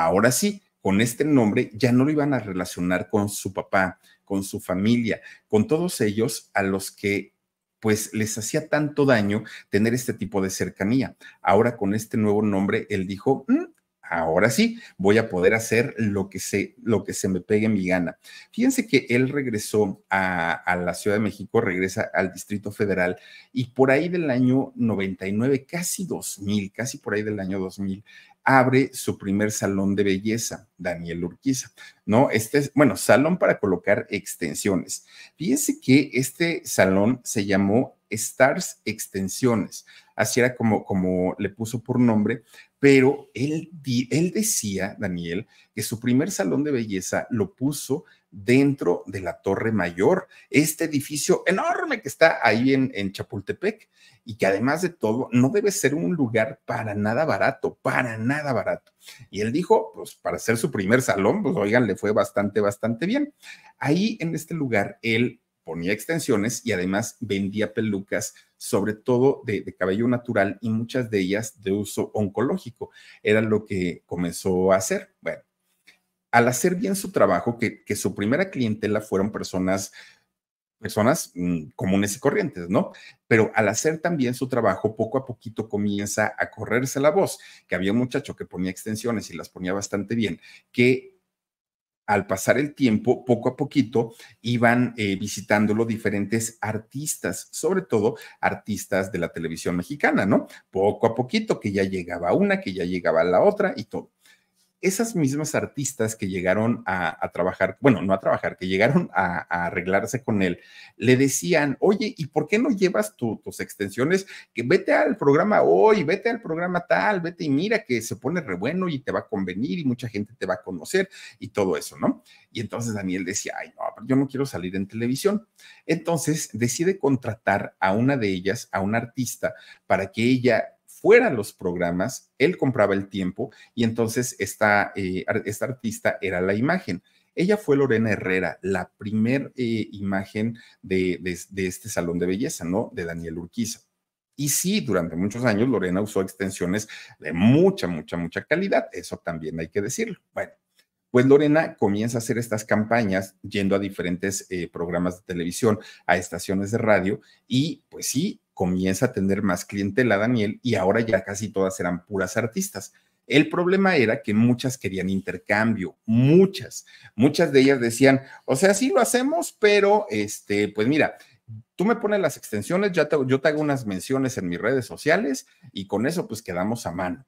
ahora sí, con este nombre ya no lo iban a relacionar con su papá, con su familia, con todos ellos a los que pues les hacía tanto daño tener este tipo de cercanía. Ahora con este nuevo nombre, él dijo, mm, ahora sí, voy a poder hacer lo que se, lo que se me pegue en mi gana. Fíjense que él regresó a, a, la Ciudad de México, regresa al Distrito Federal y por ahí del año 99, casi 2000, casi por ahí del año 2000, abre su primer salón de belleza, Daniel Urquiza, ¿no? Este es, bueno, salón para colocar extensiones. Fíjense que este salón se llamó Stars Extensiones, así era como, como le puso por nombre, pero él, él decía, Daniel, que su primer salón de belleza lo puso dentro de la Torre Mayor, este edificio enorme que está ahí en, Chapultepec y que además de todo no debe ser un lugar para nada barato, para nada barato. Y él dijo, pues para ser su primer salón, pues oigan, le fue bastante, bastante bien. Ahí en este lugar él ponía extensiones y además vendía pelucas, sobre todo de, de, cabello natural y muchas de ellas de uso oncológico. Era lo que comenzó a hacer. Bueno, al hacer bien su trabajo, que, su primera clientela fueron personas personas mm, comunes y corrientes, ¿no? Pero al hacer también su trabajo, poco a poquito comienza a correrse la voz, que había un muchacho que ponía extensiones y las ponía bastante bien, que al pasar el tiempo, poco a poquito, iban eh, visitándolo diferentes artistas, sobre todo artistas de la televisión mexicana, ¿no? Poco a poquito, que ya llegaba una, que ya llegaba la otra y todo esas mismas artistas que llegaron a, trabajar, bueno, no a trabajar, que llegaron a, arreglarse con él, le decían, oye, ¿y por qué no llevas tus extensiones? Que vete al programa hoy, vete al programa tal, vete y mira que se pone re bueno y te va a convenir y mucha gente te va a conocer y todo eso, ¿no? Y entonces Daniel decía, ay, no, yo no quiero salir en televisión. Entonces decide contratar a una de ellas, a una artista, para que ella fuera los programas, él compraba el tiempo y entonces esta, eh, esta artista era la imagen. Ella fue Lorena Herrera, la primer eh, imagen de, este salón de belleza, ¿no? De Daniel Urquiza. Y sí, durante muchos años Lorena usó extensiones de mucha, mucha, mucha calidad. Eso también hay que decirlo. Bueno, pues Lorena comienza a hacer estas campañas yendo a diferentes eh, programas de televisión, a estaciones de radio y pues sí, comienza a tener más clientela Daniel y ahora ya casi todas eran puras artistas. El problema era que muchas querían intercambio, muchas, muchas de ellas decían, o sea, sí lo hacemos, pero este, pues mira, tú me pones las extensiones, ya te, yo te hago unas menciones en mis redes sociales y con eso pues quedamos a mano.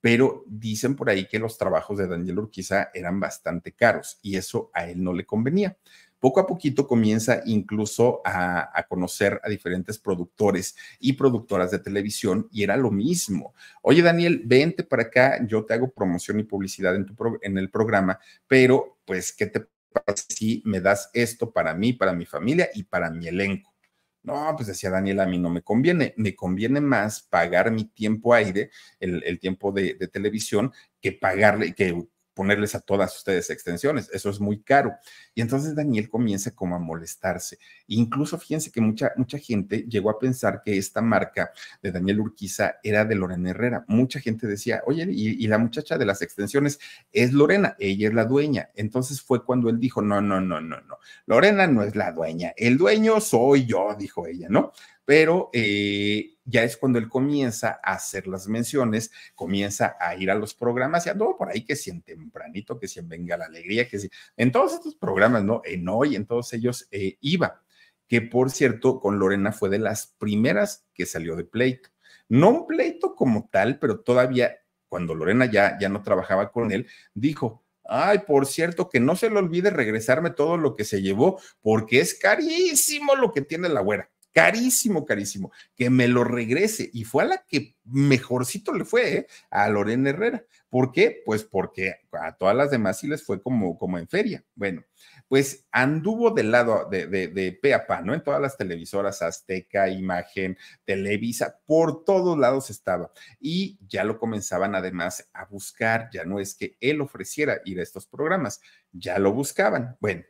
Pero dicen por ahí que los trabajos de Daniel Urquiza eran bastante caros y eso a él no le convenía poco a poquito comienza incluso a, conocer a diferentes productores y productoras de televisión y era lo mismo. Oye, Daniel, vente para acá, yo te hago promoción y publicidad en, tu en el programa, pero pues, ¿qué te pasa si me das esto para mí, para mi familia y para mi elenco? No, pues decía Daniel, a mí no me conviene, me conviene más pagar mi tiempo aire, el, tiempo de, de, televisión, que pagarle, que ponerles a todas ustedes extensiones, eso es muy caro. Y entonces Daniel comienza como a molestarse. Incluso fíjense que mucha, mucha gente llegó a pensar que esta marca de Daniel Urquiza era de Lorena Herrera. Mucha gente decía, oye, y, y la muchacha de las extensiones es Lorena, ella es la dueña. Entonces fue cuando él dijo, no, no, no, no, no, Lorena no es la dueña, el dueño soy yo, dijo ella, ¿no? pero eh, ya es cuando él comienza a hacer las menciones, comienza a ir a los programas y ando por ahí que si en tempranito, que si en venga la alegría, que si en todos estos programas, ¿no? En hoy, en todos ellos eh, iba, que por cierto, con Lorena fue de las primeras que salió de pleito. No un pleito como tal, pero todavía cuando Lorena ya, ya no trabajaba con él, dijo, Ay, por cierto, que no se le olvide regresarme todo lo que se llevó, porque es carísimo lo que tiene la güera carísimo, carísimo, que me lo regrese. Y fue a la que mejorcito le fue, ¿eh? a Lorena Herrera. ¿Por qué? Pues porque a todas las demás sí les fue como, como en feria. Bueno, pues anduvo del lado de, de, ¿no? En todas las televisoras, Azteca, Imagen, Televisa, por todos lados estaba. Y ya lo comenzaban además a buscar, ya no es que él ofreciera ir a estos programas, ya lo buscaban. Bueno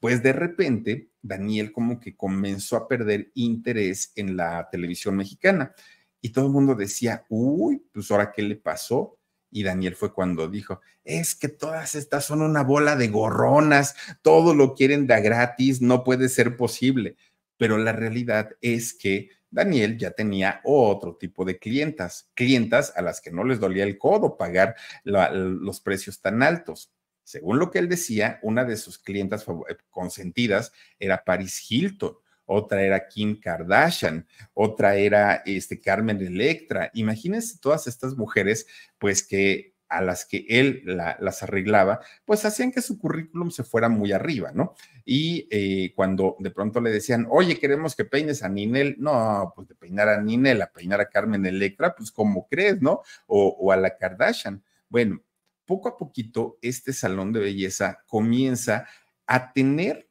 pues de repente Daniel como que comenzó a perder interés en la televisión mexicana y todo el mundo decía, uy, pues ahora qué le pasó. Y Daniel fue cuando dijo, es que todas estas son una bola de gorronas, todo lo quieren de gratis, no puede ser posible. Pero la realidad es que Daniel ya tenía otro tipo de clientas, clientas a las que no les dolía el codo pagar los precios tan altos. Según lo que él decía, una de sus clientas eh, consentidas era Paris Hilton, otra era Kim Kardashian, otra era este, Carmen Electra. Imagínense todas estas mujeres, pues que a las que él las arreglaba, pues hacían que su currículum se fuera muy arriba, ¿no? Y eh, cuando de pronto le decían, oye, queremos que peines a Ninel, no, pues de peinar a Ninel, a peinar a Carmen Electra, pues como crees, ¿no? o a la Kardashian. Bueno, poco a poquito este salón de belleza comienza a tener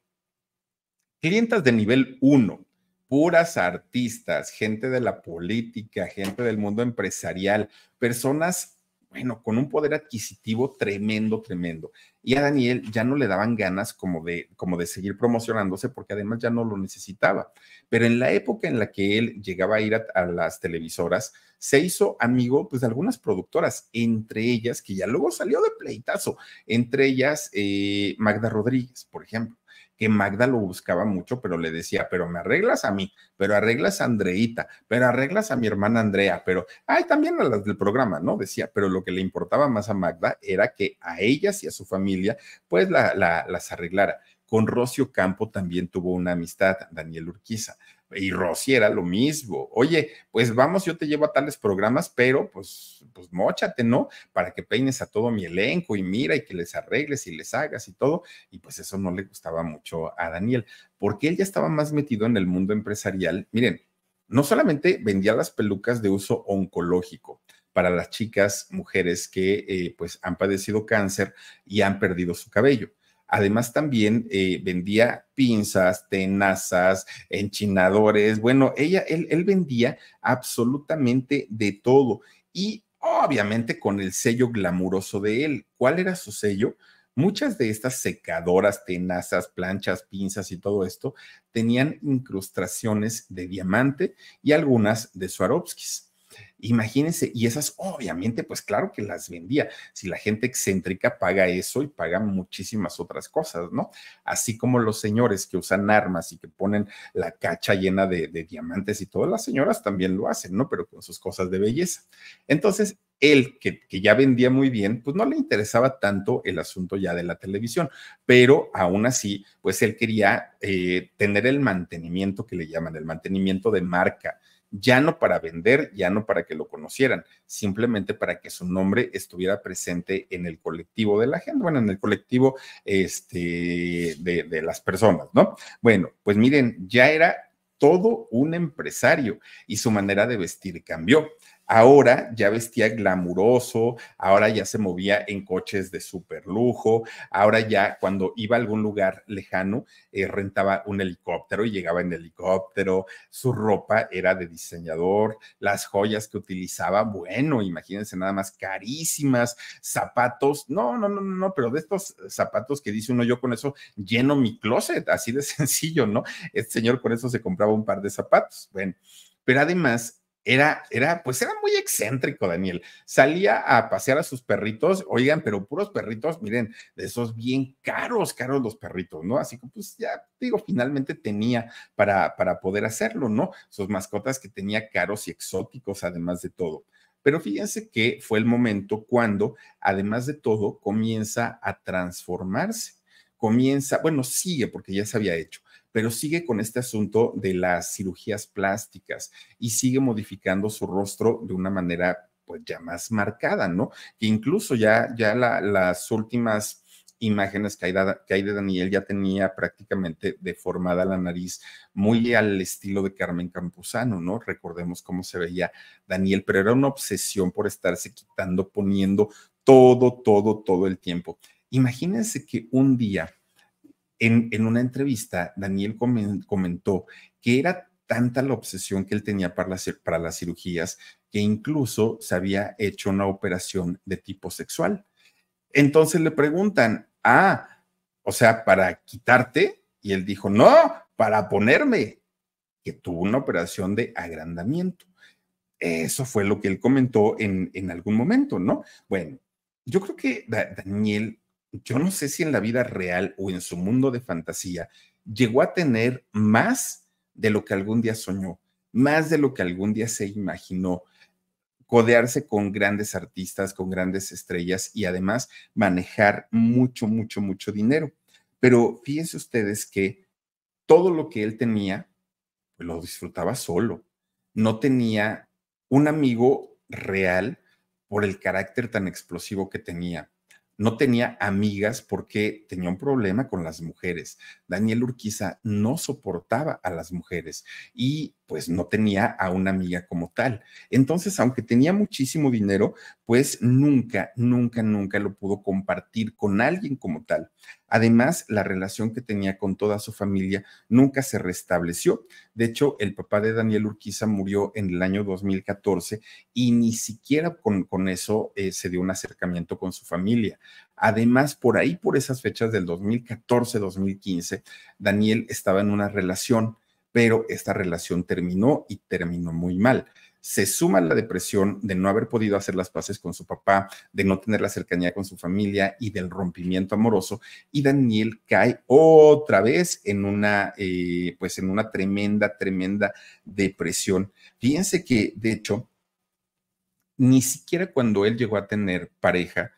clientas de nivel 1, puras artistas, gente de la política, gente del mundo empresarial, personas, bueno, con un poder adquisitivo tremendo, tremendo y a Daniel ya no le daban ganas como de, como de seguir promocionándose porque además ya no lo necesitaba. Pero en la época en la que él llegaba a ir a, las televisoras, se hizo amigo pues de algunas productoras, entre ellas, que ya luego salió de pleitazo, entre ellas eh, Magda Rodríguez, por ejemplo que Magda lo buscaba mucho, pero le decía, pero me arreglas a mí, pero arreglas a Andreita, pero arreglas a mi hermana Andrea, pero, ay, también a las del programa, ¿no? Decía, pero lo que le importaba más a Magda era que a ellas y a su familia, pues la, la, las arreglara. Con Rocio Campo también tuvo una amistad, Daniel Urquiza y Rosy era lo mismo. Oye, pues vamos, yo te llevo a tales programas, pero pues, pues mochate, ¿no? Para que peines a todo mi elenco y mira y que les arregles y les hagas y todo. Y pues eso no le gustaba mucho a Daniel, porque él ya estaba más metido en el mundo empresarial. Miren, no solamente vendía las pelucas de uso oncológico, para las chicas, mujeres que eh, pues han padecido cáncer y han perdido su cabello. Además, también eh, vendía pinzas, tenazas, enchinadores. Bueno, ella, él, él vendía absolutamente de todo y obviamente con el sello glamuroso de él. ¿Cuál era su sello? Muchas de estas secadoras, tenazas, planchas, pinzas y todo esto tenían incrustaciones de diamante y algunas de Swarovskis. Imagínense, y esas obviamente, pues claro que las vendía. Si la gente excéntrica paga eso y paga muchísimas otras cosas, ¿no? Así como los señores que usan armas y que ponen la cacha llena de, diamantes y todas las señoras también lo hacen, ¿no? Pero con sus cosas de belleza. Entonces, él, que, ya vendía muy bien, pues no le interesaba tanto el asunto ya de la televisión, pero aún así, pues él quería eh, tener el mantenimiento que le llaman, el mantenimiento de marca, ya no para vender, ya no para que lo conocieran, simplemente para que su nombre estuviera presente en el colectivo de la gente, bueno, en el colectivo este, de las personas, ¿no? Bueno, pues miren, ya era todo un empresario y su manera de vestir cambió. Ahora ya vestía glamuroso, ahora ya se movía en coches de super lujo, ahora ya cuando iba a algún lugar lejano eh, rentaba un helicóptero y llegaba en helicóptero, su ropa era de diseñador, las joyas que utilizaba, bueno, imagínense nada más carísimas, zapatos, no, no, no, no, pero de estos zapatos que dice uno, yo con eso lleno mi closet, así de sencillo, ¿no? Este señor con eso se compraba un par de zapatos, bueno, pero además era, era, pues era muy excéntrico, Daniel. Salía a pasear a sus perritos, oigan, pero puros perritos, miren, de esos bien caros, caros los perritos, ¿no? Así que pues ya digo, finalmente tenía para, para poder hacerlo, ¿no? Sus mascotas que tenía caros y exóticos, además de todo. Pero fíjense que fue el momento cuando, además de todo, comienza a transformarse comienza, bueno, sigue porque ya se había hecho, pero sigue con este asunto de las cirugías plásticas y sigue modificando su rostro de una manera pues ya más marcada, ¿no? Que incluso ya, ya las últimas imágenes que hay, que hay, de Daniel ya tenía prácticamente deformada la nariz, muy al estilo de Carmen Campuzano, ¿no? Recordemos cómo se veía Daniel, pero era una obsesión por estarse quitando, poniendo todo, todo, todo el tiempo. Imagínense que un día en, una entrevista, Daniel comentó que era tanta la obsesión que él tenía para las, para cirugías que incluso se había hecho una operación de tipo sexual. Entonces le preguntan, ah, o sea, para quitarte, y él dijo, no, para ponerme, que tuvo una operación de agrandamiento. Eso fue lo que él comentó en, algún momento, ¿no? Bueno, yo creo que Daniel yo no sé si en la vida real o en su mundo de fantasía llegó a tener más de lo que algún día soñó, más de lo que algún día se imaginó, codearse con grandes artistas, con grandes estrellas y además manejar mucho, mucho, mucho dinero. Pero fíjense ustedes que todo lo que él tenía, lo disfrutaba solo. No tenía un amigo real por el carácter tan explosivo que tenía no tenía amigas porque tenía un problema con las mujeres. Daniel Urquiza no soportaba a las mujeres y pues no tenía a una amiga como tal. Entonces, aunque tenía muchísimo dinero, pues nunca, nunca, nunca lo pudo compartir con alguien como tal. Además, la relación que tenía con toda su familia nunca se restableció. De hecho, el papá de Daniel Urquiza murió en el año 2014 y ni siquiera con, eso eh, se dio un acercamiento con su familia. Además, por ahí, por esas fechas del 2014-2015, Daniel estaba en una relación pero esta relación terminó y terminó muy mal. Se suma la depresión de no haber podido hacer las paces con su papá, de no tener la cercanía con su familia y del rompimiento amoroso. Y Daniel cae otra vez en una, eh, pues en una tremenda, tremenda depresión. Fíjense que, de hecho, ni siquiera cuando él llegó a tener pareja,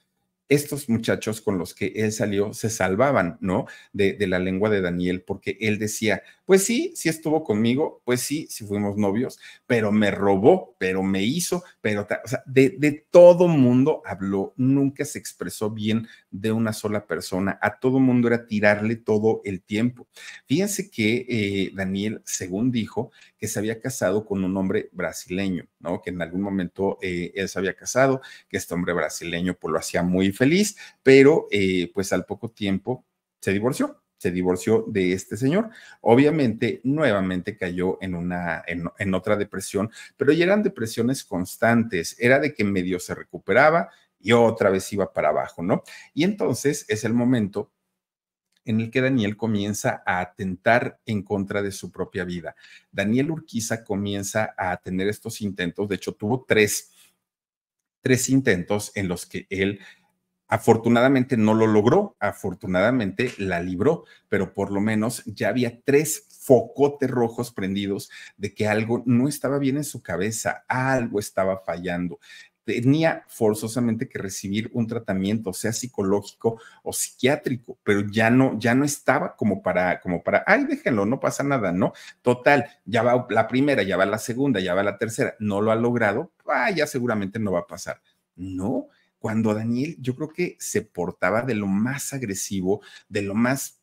estos muchachos con los que él salió se salvaban, ¿no? de, la lengua de Daniel, porque él decía, pues sí, sí estuvo conmigo, pues sí, sí fuimos novios, pero me robó, pero me hizo, pero, de, todo mundo habló, nunca se expresó bien de una sola persona, a todo mundo era tirarle todo el tiempo. Fíjense que eh, Daniel, según dijo, que se había casado con un hombre brasileño, ¿no? Que en algún momento eh, él se había casado, que este hombre brasileño pues lo hacía muy feliz, pero eh, pues al poco tiempo se divorció, se divorció de este señor. Obviamente, nuevamente cayó en una, en, otra depresión, pero ya eran depresiones constantes, era de que medio se recuperaba y otra vez iba para abajo, ¿no? Y entonces es el momento en el que Daniel comienza a atentar en contra de su propia vida. Daniel Urquiza comienza a tener estos intentos, de hecho tuvo tres, tres intentos en los que él Afortunadamente no lo logró, afortunadamente la libró, pero por lo menos ya había tres focotes rojos prendidos de que algo no estaba bien en su cabeza, algo estaba fallando. Tenía forzosamente que recibir un tratamiento, sea psicológico o psiquiátrico, pero ya no, ya no estaba como para, como para, ay, déjenlo, no pasa nada, ¿no? Total, ya va la primera, ya va la segunda, ya va la tercera, no lo ha logrado, vaya ya seguramente no va a pasar. No, cuando Daniel yo creo que se portaba de lo más agresivo, de lo más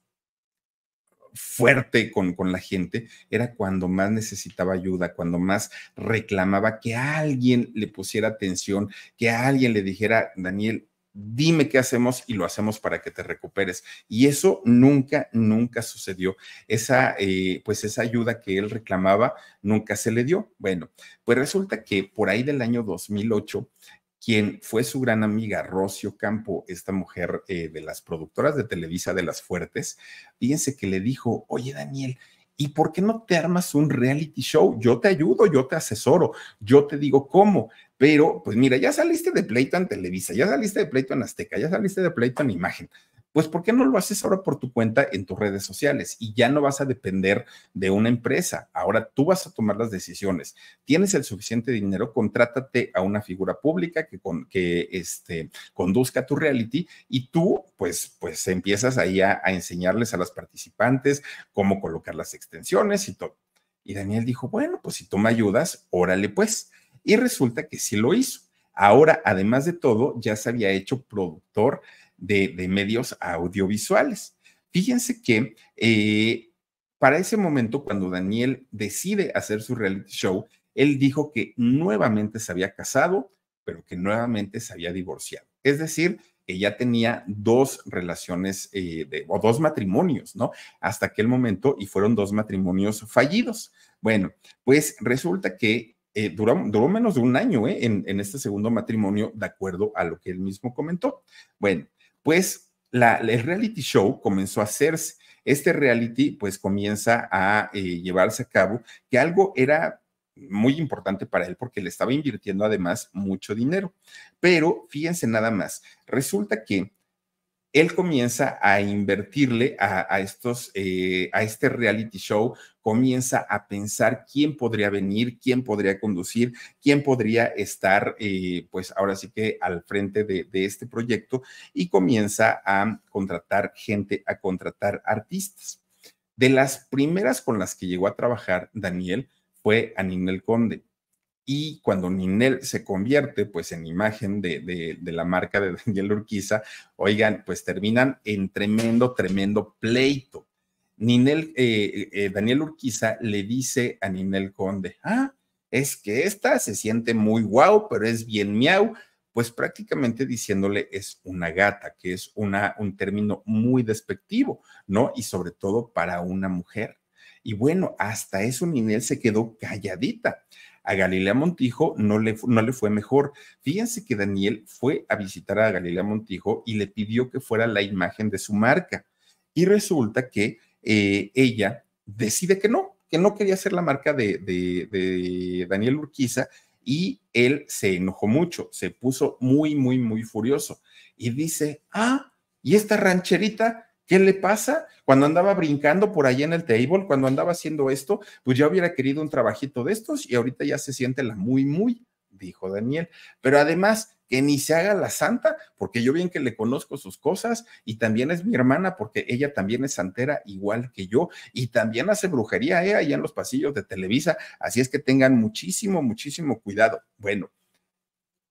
fuerte con, con, la gente, era cuando más necesitaba ayuda, cuando más reclamaba que alguien le pusiera atención, que alguien le dijera, Daniel, dime qué hacemos y lo hacemos para que te recuperes. Y eso nunca, nunca sucedió. Esa, eh, pues esa ayuda que él reclamaba nunca se le dio. Bueno, pues resulta que por ahí del año 2008, quien fue su gran amiga, Rocio Campo, esta mujer eh, de las productoras de Televisa de las Fuertes, fíjense que le dijo, oye Daniel, ¿y por qué no te armas un reality show? Yo te ayudo, yo te asesoro, yo te digo cómo. Pero, pues mira, ya saliste de pleito en Televisa, ya saliste de pleito en Azteca, ya saliste de pleito en Imagen pues ¿por qué no lo haces ahora por tu cuenta en tus redes sociales? Y ya no vas a depender de una empresa. Ahora tú vas a tomar las decisiones. Tienes el suficiente dinero, contrátate a una figura pública que, con, que este, conduzca tu reality y tú, pues, pues empiezas ahí a, enseñarles a las participantes cómo colocar las extensiones y todo. Y Daniel dijo, bueno, pues si tú me ayudas, órale pues. Y resulta que sí lo hizo. Ahora, además de todo, ya se había hecho productor de, medios audiovisuales. Fíjense que eh, para ese momento, cuando Daniel decide hacer su reality show, él dijo que nuevamente se había casado, pero que nuevamente se había divorciado. Es decir, que ya tenía dos relaciones eh, o dos matrimonios, ¿no? Hasta aquel momento y fueron dos matrimonios fallidos. Bueno, pues resulta que eh, duró, menos de un año en este segundo matrimonio, de acuerdo a lo que él mismo comentó. Bueno, pues la, el reality show comenzó a hacerse. Este reality pues comienza a eh, llevarse a cabo, que algo era muy importante para él porque le estaba invirtiendo además mucho dinero. Pero fíjense nada más, resulta que él comienza a invertirle a, estos, eh, a este reality show, comienza a pensar quién podría venir, quién podría conducir, quién podría estar, eh, pues ahora sí que al frente de, de este proyecto y comienza a contratar gente, a contratar artistas. De las primeras con las que llegó a trabajar Daniel fue a Conde y cuando Ninel se convierte pues en imagen de, la marca de Daniel Urquiza, oigan, pues terminan en tremendo, tremendo pleito. Ninel, eh, eh, Daniel Urquiza le dice a Ninel Conde, ah, es que esta se siente muy guau, pero es bien miau, pues prácticamente diciéndole es una gata, que es un término muy despectivo, ¿no? Y sobre todo para una mujer. Y bueno, hasta eso Ninel se quedó calladita a Galilea Montijo no le, no le fue mejor. Fíjense que Daniel fue a visitar a Galilea Montijo y le pidió que fuera la imagen de su marca. Y resulta que eh, ella decide que no, que no quería ser la marca de Daniel Urquiza y él se enojó mucho, se puso muy, muy, muy furioso y dice, ah, ¿y esta rancherita? ¿Qué le pasa? Cuando andaba brincando por allí en el table, cuando andaba haciendo esto, pues ya hubiera querido un trabajito de estos y ahorita ya se siente la muy, muy, dijo Daniel. Pero además, que ni se haga la santa, porque yo bien que le conozco sus cosas y también es mi hermana, porque ella también es santera igual que yo y también hace brujería ella ¿eh? allá en los pasillos de Televisa. Así es que tengan muchísimo, muchísimo cuidado. Bueno.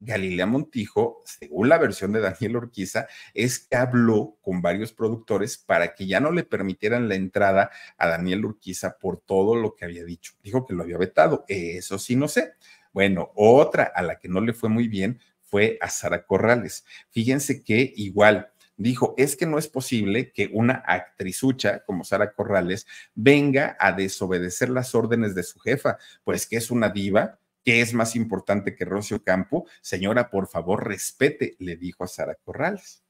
Galilea Montijo, según la versión de Daniel Urquiza, es que habló con varios productores para que ya no le permitieran la entrada a Daniel Urquiza por todo lo que había dicho. Dijo que lo había vetado, eso sí no sé. Bueno, otra a la que no le fue muy bien fue a Sara Corrales. Fíjense que igual dijo, es que no es posible que una actrizucha como Sara Corrales venga a desobedecer las órdenes de su jefa, pues que es una diva, ¿Qué es más importante que Rocio Campo. Señora, por favor, respete, le dijo a Sara Corrales.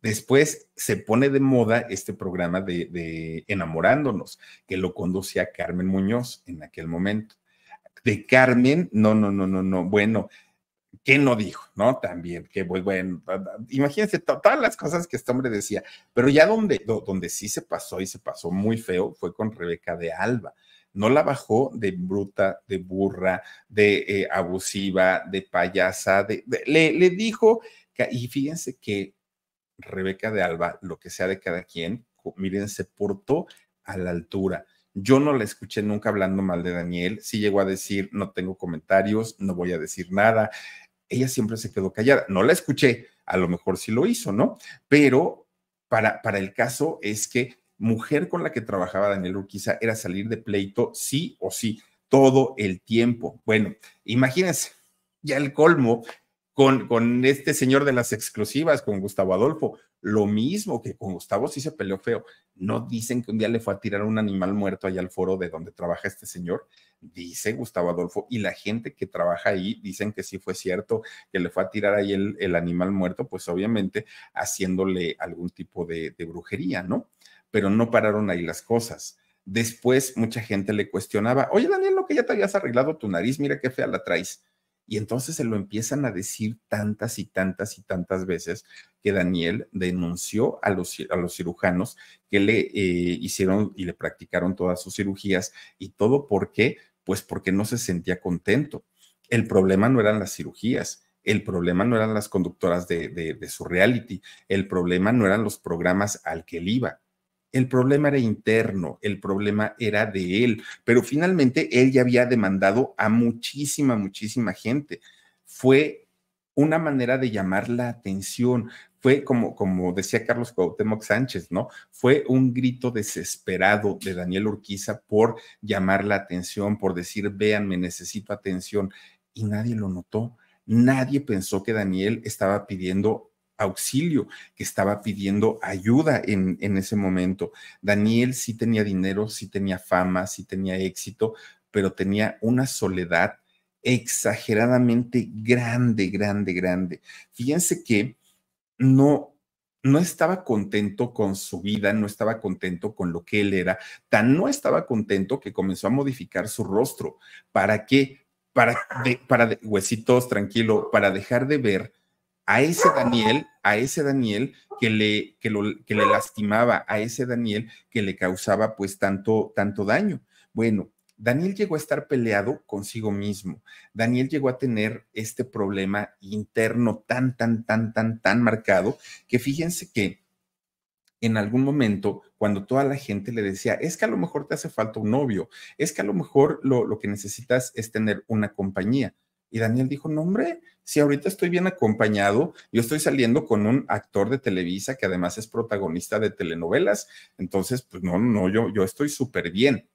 después se pone de moda este programa de, Enamorándonos, que lo conducía Carmen Muñoz en aquel momento. De Carmen, no, no, no, no, no. Bueno, ¿qué no dijo? ¿No? También, que pues, bueno, imagínense todas las cosas que este hombre decía, pero ya donde sí se pasó y se pasó muy feo fue con Rebeca de Alba, no la bajó de bruta, de burra, de eh, abusiva, de payasa, le, dijo, y fíjense que Rebeca de Alba, lo que sea de cada quien, miren, se portó a la altura. Yo no la escuché nunca hablando mal de Daniel, sí llegó a decir, no tengo comentarios, no voy a decir nada. Ella siempre se quedó callada, no la escuché, a lo mejor sí lo hizo, ¿no? Pero para, para el caso es que mujer con la que trabajaba Daniel Urquiza era salir de pleito sí o sí, todo el tiempo. Bueno, imagínense, ya el colmo con, con este señor de las exclusivas, con Gustavo Adolfo, lo mismo que con Gustavo sí se peleó feo. No dicen que un día le fue a tirar un animal muerto allá al foro de donde trabaja este señor, dice Gustavo Adolfo, y la gente que trabaja ahí dicen que sí fue cierto, que le fue a tirar ahí el, animal muerto, pues obviamente haciéndole algún tipo de brujería, ¿no? pero no pararon ahí las cosas. Después mucha gente le cuestionaba, oye Daniel, lo que ya te habías arreglado tu nariz, mira qué fea la traes. Y entonces se lo empiezan a decir tantas y tantas y tantas veces que Daniel denunció a los, a los cirujanos que le eh, hicieron y le practicaron todas sus cirugías y todo por qué, pues porque no se sentía contento. El problema no eran las cirugías, el problema no eran las conductoras de, de, de su reality, el problema no eran los programas al que él iba, el problema era interno, el problema era de él, pero finalmente él ya había demandado a muchísima, muchísima gente. Fue una manera de llamar la atención, fue como, como decía Carlos Cuauhtémoc Sánchez, ¿no? Fue un grito desesperado de Daniel Urquiza por llamar la atención, por decir, vean, me necesito atención. Y nadie lo notó. Nadie pensó que Daniel estaba pidiendo auxilio, que estaba pidiendo ayuda en, en ese momento. Daniel sí tenía dinero, sí tenía fama, sí tenía éxito, pero tenía una soledad exageradamente grande, grande, grande. Fíjense que no no estaba contento con su vida, no estaba contento con lo que él era, tan no estaba contento que comenzó a modificar su rostro. ¿Para qué? Para, para huesitos, tranquilo, para dejar de ver a ese Daniel, a ese Daniel que le, que, le lastimaba, a ese Daniel que le causaba pues tanto, tanto daño. Bueno, Daniel llegó a estar peleado consigo mismo. Daniel llegó a tener este problema interno tan, tan, tan, tan, tan marcado que fíjense que en algún momento, cuando toda la gente le decía, es que a lo mejor te hace falta un novio, es que a lo mejor lo, lo que necesitas es tener una compañía, y Daniel dijo, no hombre, si ahorita estoy bien acompañado, yo estoy saliendo con un actor de Televisa que además es protagonista de telenovelas, entonces, pues no, no, yo, yo estoy súper bien.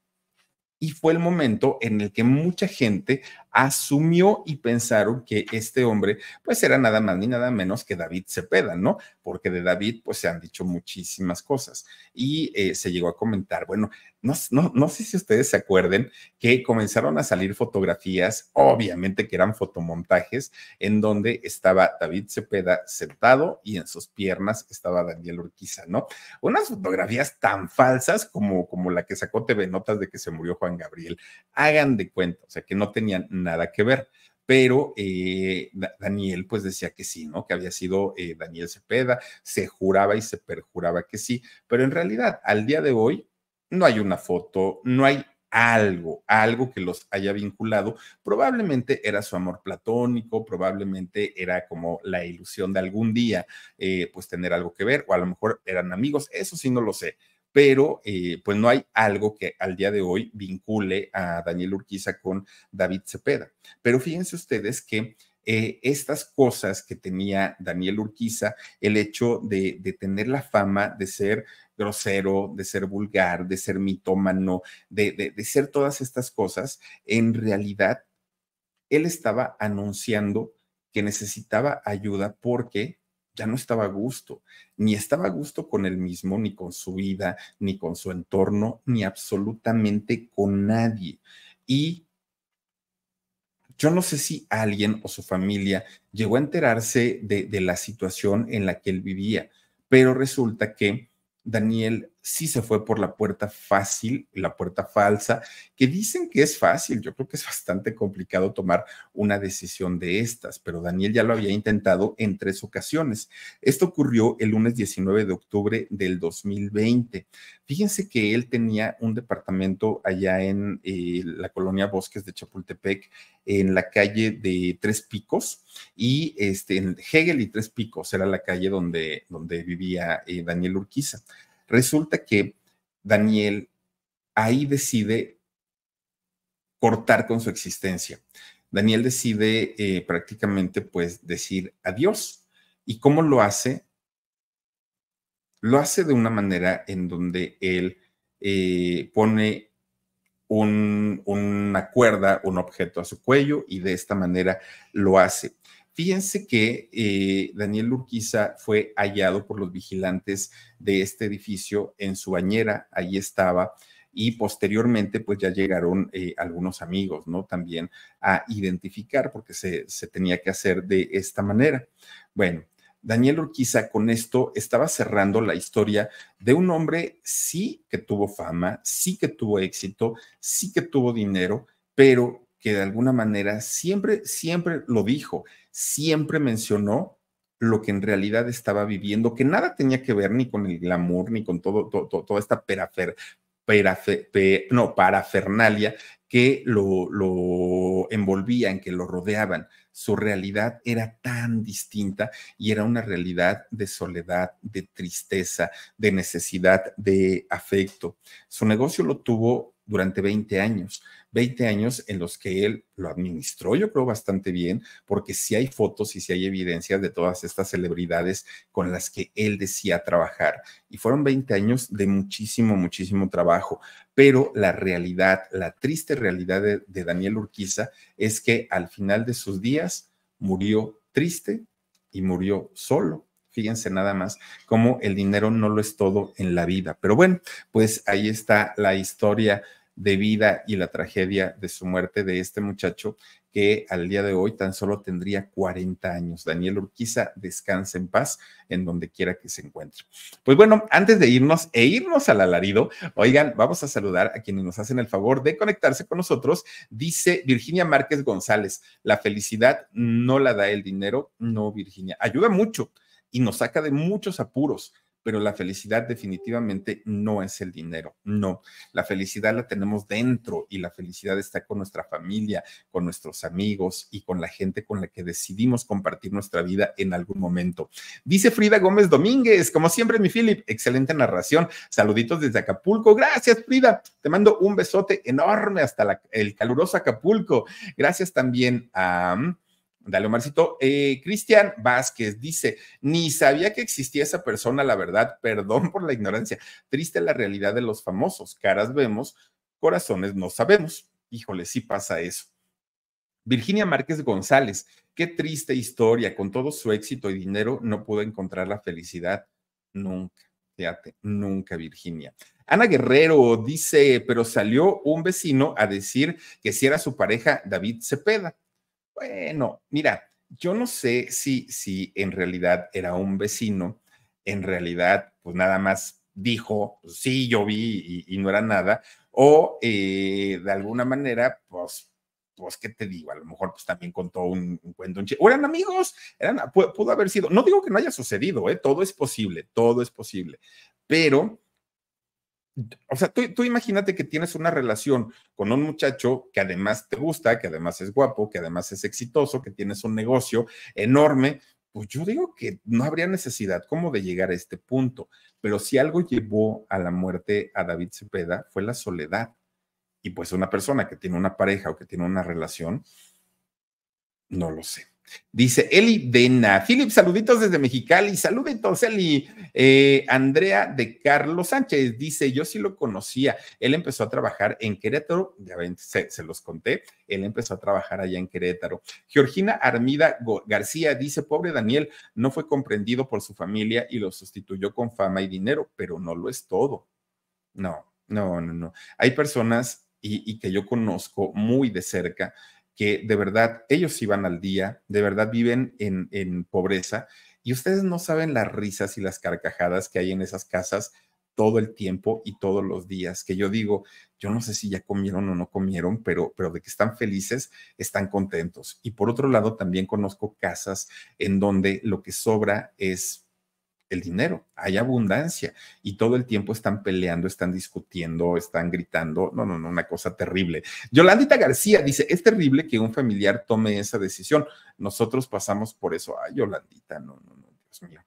Y fue el momento en el que mucha gente asumió y pensaron que este hombre pues era nada más ni nada menos que David Cepeda, ¿no? Porque de David pues se han dicho muchísimas cosas y eh, se llegó a comentar, bueno, no, no, no sé si ustedes se acuerden que comenzaron a salir fotografías, obviamente que eran fotomontajes, en donde estaba David Cepeda sentado y en sus piernas estaba Daniel Urquiza, ¿no? Unas fotografías tan falsas como, como la que sacó TV Notas de que se murió Juan Gabriel. Hagan de cuenta, o sea, que no tenían nada que ver. Pero eh, Daniel pues decía que sí, ¿no? Que había sido eh, Daniel Cepeda, se juraba y se perjuraba que sí, pero en realidad al día de hoy no hay una foto, no hay algo, algo que los haya vinculado. Probablemente era su amor platónico, probablemente era como la ilusión de algún día, eh, pues tener algo que ver, o a lo mejor eran amigos, eso sí no lo sé pero eh, pues no hay algo que al día de hoy vincule a Daniel Urquiza con David Cepeda. Pero fíjense ustedes que eh, estas cosas que tenía Daniel Urquiza, el hecho de, tener la fama de ser grosero, de ser vulgar, de ser mitómano, de ser todas estas cosas, en realidad él estaba anunciando que necesitaba ayuda porque ya no estaba a gusto, ni estaba a gusto con él mismo, ni con su vida, ni con su entorno, ni absolutamente con nadie. Y yo no sé si alguien o su familia llegó a enterarse de, de la situación en la que él vivía, pero resulta que Daniel sí se fue por la puerta fácil, la puerta falsa, que dicen que es fácil. Yo creo que es bastante complicado tomar una decisión de estas, pero Daniel ya lo había intentado en tres ocasiones. Esto ocurrió el lunes 19 de octubre del 2020. Fíjense que él tenía un departamento allá en eh, la colonia Bosques de Chapultepec, en la calle de Tres Picos, y este, en Hegel y Tres Picos era la calle donde, donde vivía eh, Daniel Urquiza. Resulta que Daniel ahí decide cortar con su existencia. Daniel decide eh, prácticamente pues decir adiós. ¿Y cómo lo hace? Lo hace de una manera en donde él eh, pone una cuerda, un objeto a su cuello y de esta manera lo hace. Fíjense que eh, Daniel Urquiza fue hallado por los vigilantes de este edificio en su bañera, ahí estaba, y posteriormente pues ya llegaron eh, algunos amigos, ¿no? También a identificar porque se, se tenía que hacer de esta manera. Bueno, Daniel Urquiza con esto estaba cerrando la historia de un hombre sí que tuvo fama, sí que tuvo éxito, sí que tuvo dinero, pero de alguna manera siempre, siempre lo dijo, siempre mencionó lo que en realidad estaba viviendo, que nada tenía que ver ni con el glamour, ni con todo, toda esta perafer, no, parafernalia que lo, lo en que lo rodeaban. Su realidad era tan distinta y era una realidad de soledad, de tristeza, de necesidad de afecto. Su negocio lo tuvo durante 20 años, 20 años en los que él lo administró, yo creo, bastante bien, porque si hay fotos y si hay evidencias de todas estas celebridades con las que él decía trabajar. Y fueron 20 años de muchísimo, muchísimo trabajo. Pero la realidad, la triste realidad de, de Daniel Urquiza es que al final de sus días murió triste y murió solo fíjense nada más cómo el dinero no lo es todo en la vida. Pero bueno, pues ahí está la historia de vida y la tragedia de su muerte de este muchacho que al día de hoy tan solo tendría 40 años. Daniel Urquiza descansa en paz en donde quiera que se encuentre. Pues bueno, antes de irnos e irnos al alarido, oigan, vamos a saludar a quienes nos hacen el favor de conectarse con nosotros. Dice Virginia Márquez González, la felicidad no la da el dinero, no Virginia, ayuda mucho y nos saca de muchos apuros pero la felicidad definitivamente no es el dinero, no. La felicidad la tenemos dentro y la felicidad está con nuestra familia, con nuestros amigos y con la gente con la que decidimos compartir nuestra vida en algún momento. Dice Frida Gómez Domínguez, como siempre, mi Philip, excelente narración. Saluditos desde Acapulco. Gracias, Frida. Te mando un besote enorme hasta el caluroso Acapulco. Gracias también a... Dale, Omarcito. Eh, Cristian Vázquez dice, ni sabía que existía esa persona, la verdad, perdón por la ignorancia. Triste la realidad de los famosos. Caras vemos, corazones no sabemos. Híjole, sí pasa eso. Virginia Márquez González, qué triste historia. Con todo su éxito y dinero no pudo encontrar la felicidad nunca. Fíjate, nunca, Virginia. Ana Guerrero dice, pero salió un vecino a decir que si era su pareja David Cepeda bueno, mira, yo no sé si, si en realidad era un vecino, en realidad, pues nada más dijo, pues, sí, yo vi y, no era nada, o eh, de alguna manera, pues, pues, ¿qué te digo? A lo mejor pues también contó un, cuento, o eran amigos, eran, pudo, haber sido, no digo que no haya sucedido, ¿eh? todo es posible, todo es posible, pero o sea, tú, tú imagínate que tienes una relación con un muchacho que además te gusta, que además es guapo, que además es exitoso, que tienes un negocio enorme, pues yo digo que no habría necesidad como de llegar a este punto, pero si algo llevó a la muerte a David Cepeda fue la soledad. Y pues una persona que tiene una pareja o que tiene una relación, no lo sé. Dice Eli Dena. Philip, saluditos desde Mexicali. Saluditos, Eli. Eh, Andrea de Carlos Sánchez dice: Yo sí lo conocía. Él empezó a trabajar en Querétaro. Ya se, los conté. Él empezó a trabajar allá en Querétaro. Georgina Armida García dice: Pobre Daniel, no fue comprendido por su familia y lo sustituyó con fama y dinero, pero no lo es todo. No, no, no, no. Hay personas y, y que yo conozco muy de cerca que de verdad ellos iban al día, de verdad viven en, en pobreza y ustedes no saben las risas y las carcajadas que hay en esas casas todo el tiempo y todos los días, que yo digo, yo no sé si ya comieron o no comieron, pero, pero de que están felices, están contentos. Y por otro lado, también conozco casas en donde lo que sobra es el dinero, hay abundancia y todo el tiempo están peleando, están discutiendo, están gritando. No, no, no, una cosa terrible. Yolandita García dice, es terrible que un familiar tome esa decisión. Nosotros pasamos por eso. Ay, Yolandita, no, no, no, Dios mío.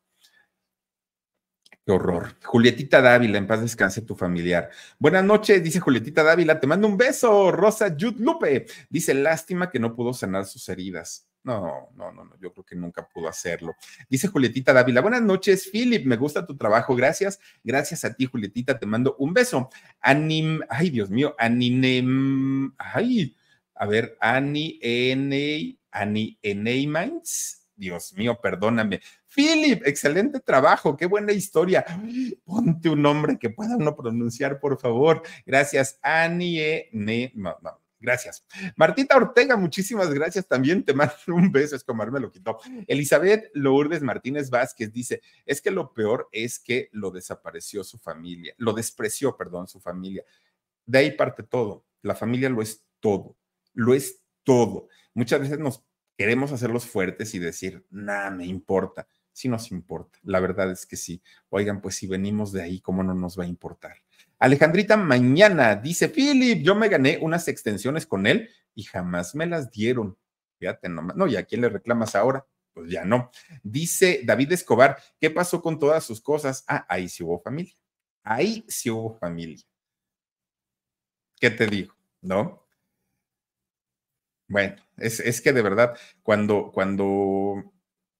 Qué horror. Julietita Dávila, en paz descanse tu familiar. Buenas noches, dice Julietita Dávila, te mando un beso. Rosa Yudlupe, Lupe dice, lástima que no pudo sanar sus heridas. No, no, no, no, yo creo que nunca pudo hacerlo. Dice Julietita Dávila, buenas noches, Philip, me gusta tu trabajo, gracias, gracias a ti, Julietita, te mando un beso. Anim, ay, Dios mío, aninem, ay, a ver, Ani Ene, Ani Eneimans, Dios mío, perdóname. Philip, excelente trabajo, qué buena historia. ponte un nombre que pueda no pronunciar, por favor. Gracias, Ani Ene, no, no, Gracias. Martita Ortega, muchísimas gracias también. Te mando un beso, es como me lo quitó. Elizabeth Lourdes Martínez Vázquez dice, es que lo peor es que lo desapareció su familia, lo despreció, perdón, su familia. De ahí parte todo. La familia lo es todo, lo es todo. Muchas veces nos queremos hacerlos fuertes y decir, nada, me importa sí nos importa. La verdad es que sí. Oigan, pues si venimos de ahí, ¿cómo no nos va a importar? Alejandrita Mañana dice, Philip, yo me gané unas extensiones con él y jamás me las dieron. Fíjate nomás. No, ¿y a quién le reclamas ahora? Pues ya no. Dice David Escobar, ¿qué pasó con todas sus cosas? Ah, ahí sí hubo familia. Ahí sí hubo familia. ¿Qué te digo? ¿No? Bueno, es, es que de verdad, cuando, cuando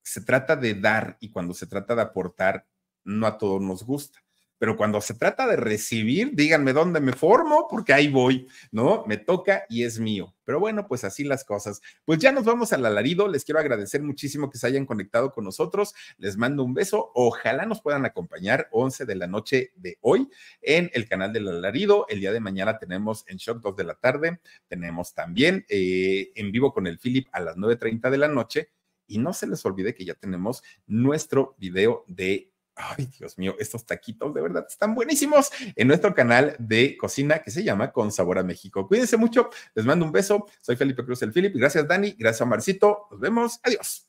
se trata de dar y cuando se trata de aportar, no a todos nos gusta. Pero cuando se trata de recibir, díganme dónde me formo, porque ahí voy, ¿no? Me toca y es mío. Pero bueno, pues así las cosas. Pues ya nos vamos al alarido. Les quiero agradecer muchísimo que se hayan conectado con nosotros. Les mando un beso. Ojalá nos puedan acompañar 11 de la noche de hoy en el canal del alarido. El día de mañana tenemos en Shock 2 de la tarde. Tenemos también eh, en vivo con el Philip a las 9.30 de la noche y no se les olvide que ya tenemos nuestro video de Ay, Dios mío, estos taquitos de verdad están buenísimos en nuestro canal de cocina que se llama Con Sabor a México. Cuídense mucho, les mando un beso. Soy Felipe Cruz el Filip. Gracias, Dani. Gracias, Marcito. Nos vemos. Adiós.